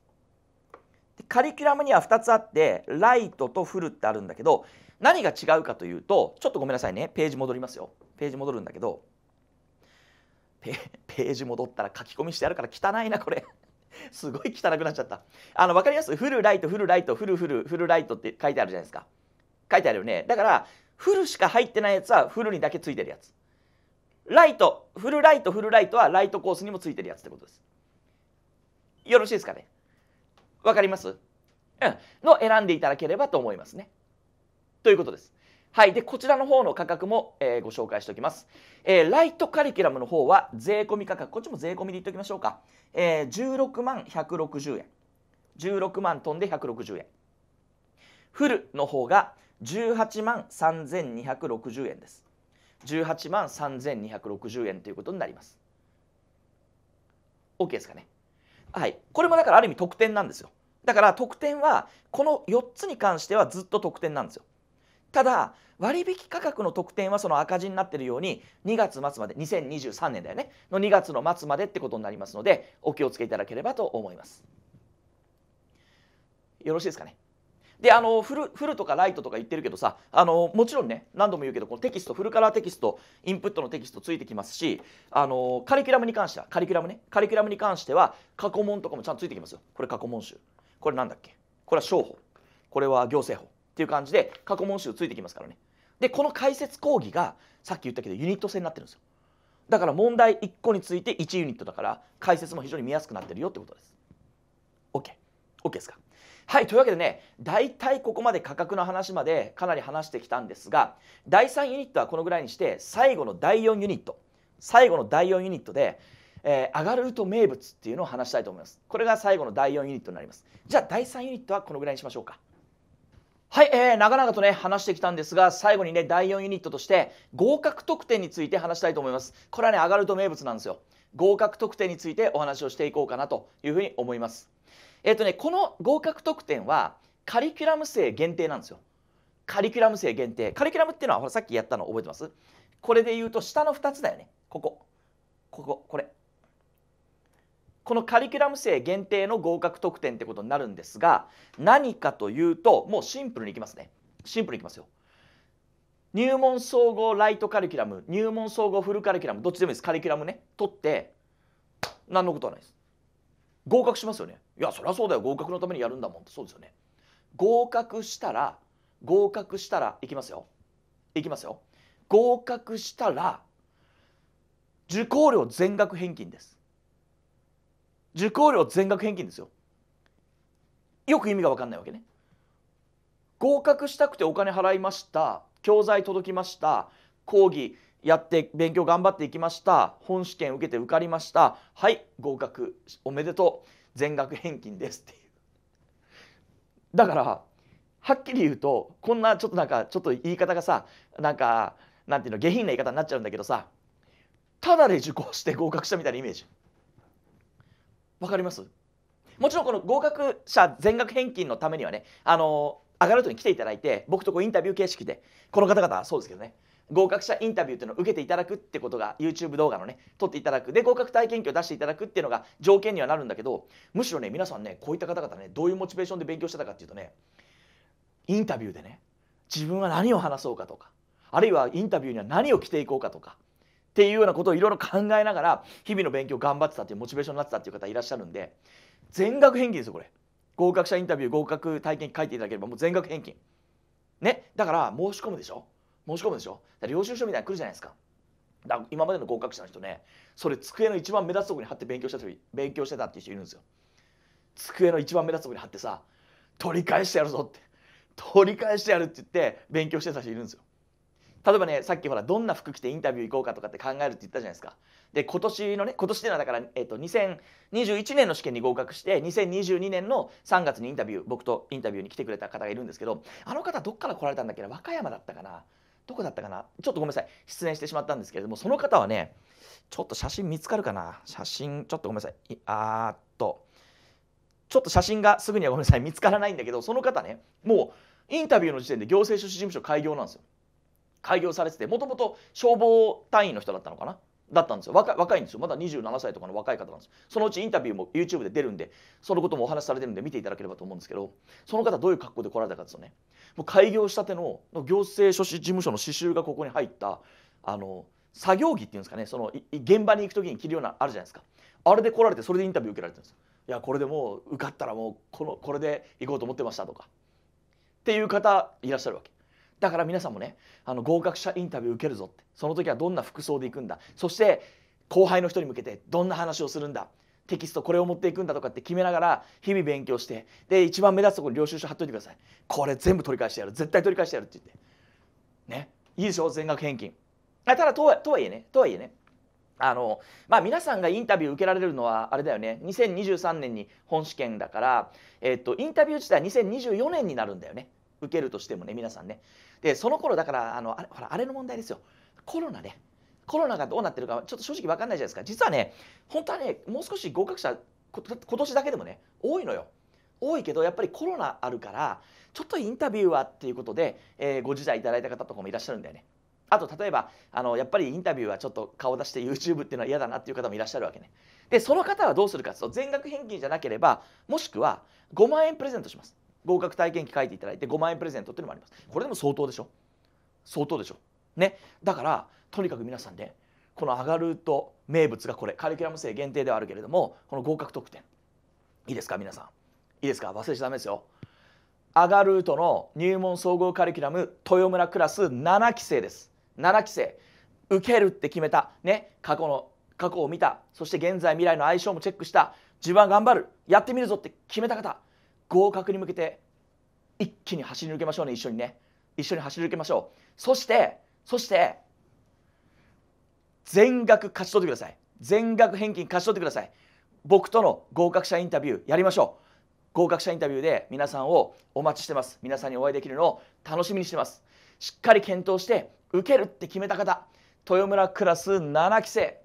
カリキュラムには2つあってライトとフルってあるんだけど何が違うかというとちょっとごめんなさいねページ戻りますよページ戻るんだけどページ戻ったら書き込みしてあるから汚いなこれ すごい汚くなっちゃったあの分かりますフルライトフルライトフルフルフルライトって書いてあるじゃないですか書いてあるよねだからフルしか入ってないやつはフルにだけついてるやつライトフルライトフルライトはライトコースにもついてるやつってことですよろしいですかねわかりますうんの選んでいただければと思いますねということですはい、でこちらの方の価格も、えー、ご紹介しておきます、えー、ライトカリキュラムの方は税込み価格こっちも税込みで言っておきましょうか、えー、16万160円16万飛んで160円フルの方が18万3260円です18万3260円ということになります OK ですかねはいこれもだからある意味得点なんですよだから得点はこの4つに関してはずっと得点なんですよただ割引価格の特典はその赤字になっているように2月末まで2023年だよねの2月の末までってことになりますのでお気をつけいただければと思いますよろしいですかねであのフルフルとかライトとか言ってるけどさあのもちろんね何度も言うけどこのテキストフルカラーテキストインプットのテキストついてきますしあのカリキュラムに関してはカリキュラムねカリキュラムに関しては過去問とかもちゃんとついてきますよこれ過去問集これなんだっけこれは商法これは行政法っていう感じで過去問集ついてきますからねでこの解説講義がさっき言ったけどユニット制になってるんですよだから問題1個について1ユニットだから解説も非常に見やすくなってるよってことです OKOK、OK OK、ですかはいというわけでね大体ここまで価格の話までかなり話してきたんですが第3ユニットはこのぐらいにして最後の第4ユニット最後の第4ユニットで、えー、上がると名物っていうのを話したいと思いますこれが最後の第4ユニットになりますじゃあ第3ユニットはこのぐらいにしましょうかはい、えー、長々とね話してきたんですが最後にね第4ユニットとして合格得点について話したいと思いますこれはね上がると名物なんですよ合格得点についてお話をしていこうかなというふうに思いますえっ、ー、とね、この合格特典はカリキュラム生限定なんですよ。カリキュラム生限定。カリキュラムっていうのはほらさっきやったの覚えてますこれで言うと下の2つだよね。ここ。ここ。これ。このカリキュラム生限定の合格特典ってことになるんですが何かというともうシンプルにいきますね。シンプルにいきますよ。入門総合ライトカリキュラム入門総合フルカリキュラムどっちでもいいですカリキュラムね取って何のことはないです。合格しますよねいやそりゃそうだよ合格のためにやるんだもんそうですよね合格したら合格したらいきますよいきますよ合格したら受講料全額返金です受講料全額返金ですよよく意味が分かんないわけね合格したくてお金払いました教材届きました講義やって勉強頑張っていきました本試験受けて受かりましたはい合格おめでとう全額返金ですっていうだからはっきり言うとこんなちょっとなんかちょっと言い方がさなんかなんていうの下品な言い方になっちゃうんだけどさただで受講して合格したみたいなイメージわかりますもちろんこの合格者全額返金のためにはねあのアガルトに来ていただいて僕とこうインタビュー形式でこの方々はそうですけどね合格者インタビューっていうのを受けていただくってことが YouTube 動画のね撮っていただくで合格体験記を出していただくっていうのが条件にはなるんだけどむしろね皆さんねこういった方々ねどういうモチベーションで勉強してたかっていうとねインタビューでね自分は何を話そうかとかあるいはインタビューには何を着ていこうかとかっていうようなことをいろいろ考えながら日々の勉強頑張ってたっていうモチベーションになってたっていう方いらっしゃるんで全額返金ですよこれ合格者インタビュー合格体験書いていただければもう全額返金ねだから申し込むでしょ申し込むでしょ領収書みたいなの来るじゃないですかだ今までの合格者の人ねそれ机の一番目立つとこに貼って勉強した時勉強してたっていう人いるんですよ机の一番目立つとこに貼ってさ取り返してやるぞって取り返してやるって言って勉強してた人いるんですよ例えばねさっきほらどんな服着てインタビュー行こうかとかって考えるって言ったじゃないですかで今年のね今年っていうのはだから、えーと2021年の試験に合格して2022年の3月にインタビュー僕とインタビューに来てくれた方がいるんですけどあの方どっから来られたんだっけな和歌山だったかなどこだったかなちょっとごめんなさい失念してしまったんですけれどもその方はねちょっと写真見つかるかな写真ちょっとごめんなさいあーっとちょっと写真がすぐにはごめんなさい見つからないんだけどその方ねもうインタビューの時点で行政書士事務所開業なんですよ開業されててもともと消防隊員の人だったのかなだったんですよ若若いんですよまだ27歳とかの若い方なんですそのうちインタビューも YouTube で出るんでそのこともお話しされてるんで見ていただければと思うんですけどその方どういう格好で来られたかですよねもう開業したての行政書士事務所の刺繍がここに入ったあの作業着っていうんですかねその現場に行く時に着るようなあるじゃないですかあれで来られてそれでインタビュー受けられてるんですいやこれでもう受かったらもうこのこれで行こうと思ってましたとかっていう方いらっしゃるわけだから皆さんもねあの合格者インタビュー受けるぞってその時はどんな服装で行くんだそして後輩の人に向けてどんな話をするんだテキストこれを持っていくんだとかって決めながら日々勉強してで一番目立つところに領収書貼っといてくださいこれ全部取り返してやる絶対取り返してやるって言ってねいいでしょ全額返金あただとはいえねとはいえねあのまあ、皆さんがインタビュー受けられるのはあれだよね2023年に本試験だから、えっと、インタビュー自体は2024年になるんだよね受けるとしてもね皆さんねでその頃だからあのあれほらあれの問題ですよコロナねコロナがどうなってるかちょっと正直分かんないじゃないですか実はね本当はねもう少し合格者今年だけでもね多いのよ多いけどやっぱりコロナあるからちょっとインタビューはっていうことで、えー、ご辞退いただいた方とかもいらっしゃるんだよねあと例えばあのやっぱりインタビューはちょっと顔出して YouTube っていうのは嫌だなっていう方もいらっしゃるわけねでその方はどうするかというと全額返金じゃなければもしくは5万円プレゼントします合格体験記書いていただいて5万円プレゼントっていうのもありますこれでも相当でしょ相当でしょねだからとにかく皆さんねこの上がると名物がこれカリキュラム生限定ではあるけれどもこの合格特典いいですか皆さんいいですか忘れちゃダメですよアガルートの入門総合カリキュラム豊村クラス7期生です7期生受けるって決めたね過去の過去を見たそして現在未来の相性もチェックした自分は頑張るやってみるぞって決めた方合格に向けて一気に走り抜けましょうね一緒にね一緒に走り抜けましょうそしてそして全額勝ち取ってください全額返金勝ち取ってください僕との合格者インタビューやりましょう合格者インタビューで皆さんをお待ちしてます皆さんにお会いできるのを楽しみにしてますしっかり検討して受けるって決めた方豊村クラス7期生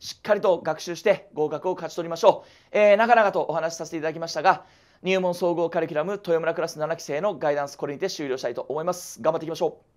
しっかりと学習して合格を勝ち取りましょう、えー、長々とお話しさせていただきましたが入門総合カリキュラム豊村クラス7期生のガイダンスこれにて終了したいと思います頑張っていきましょう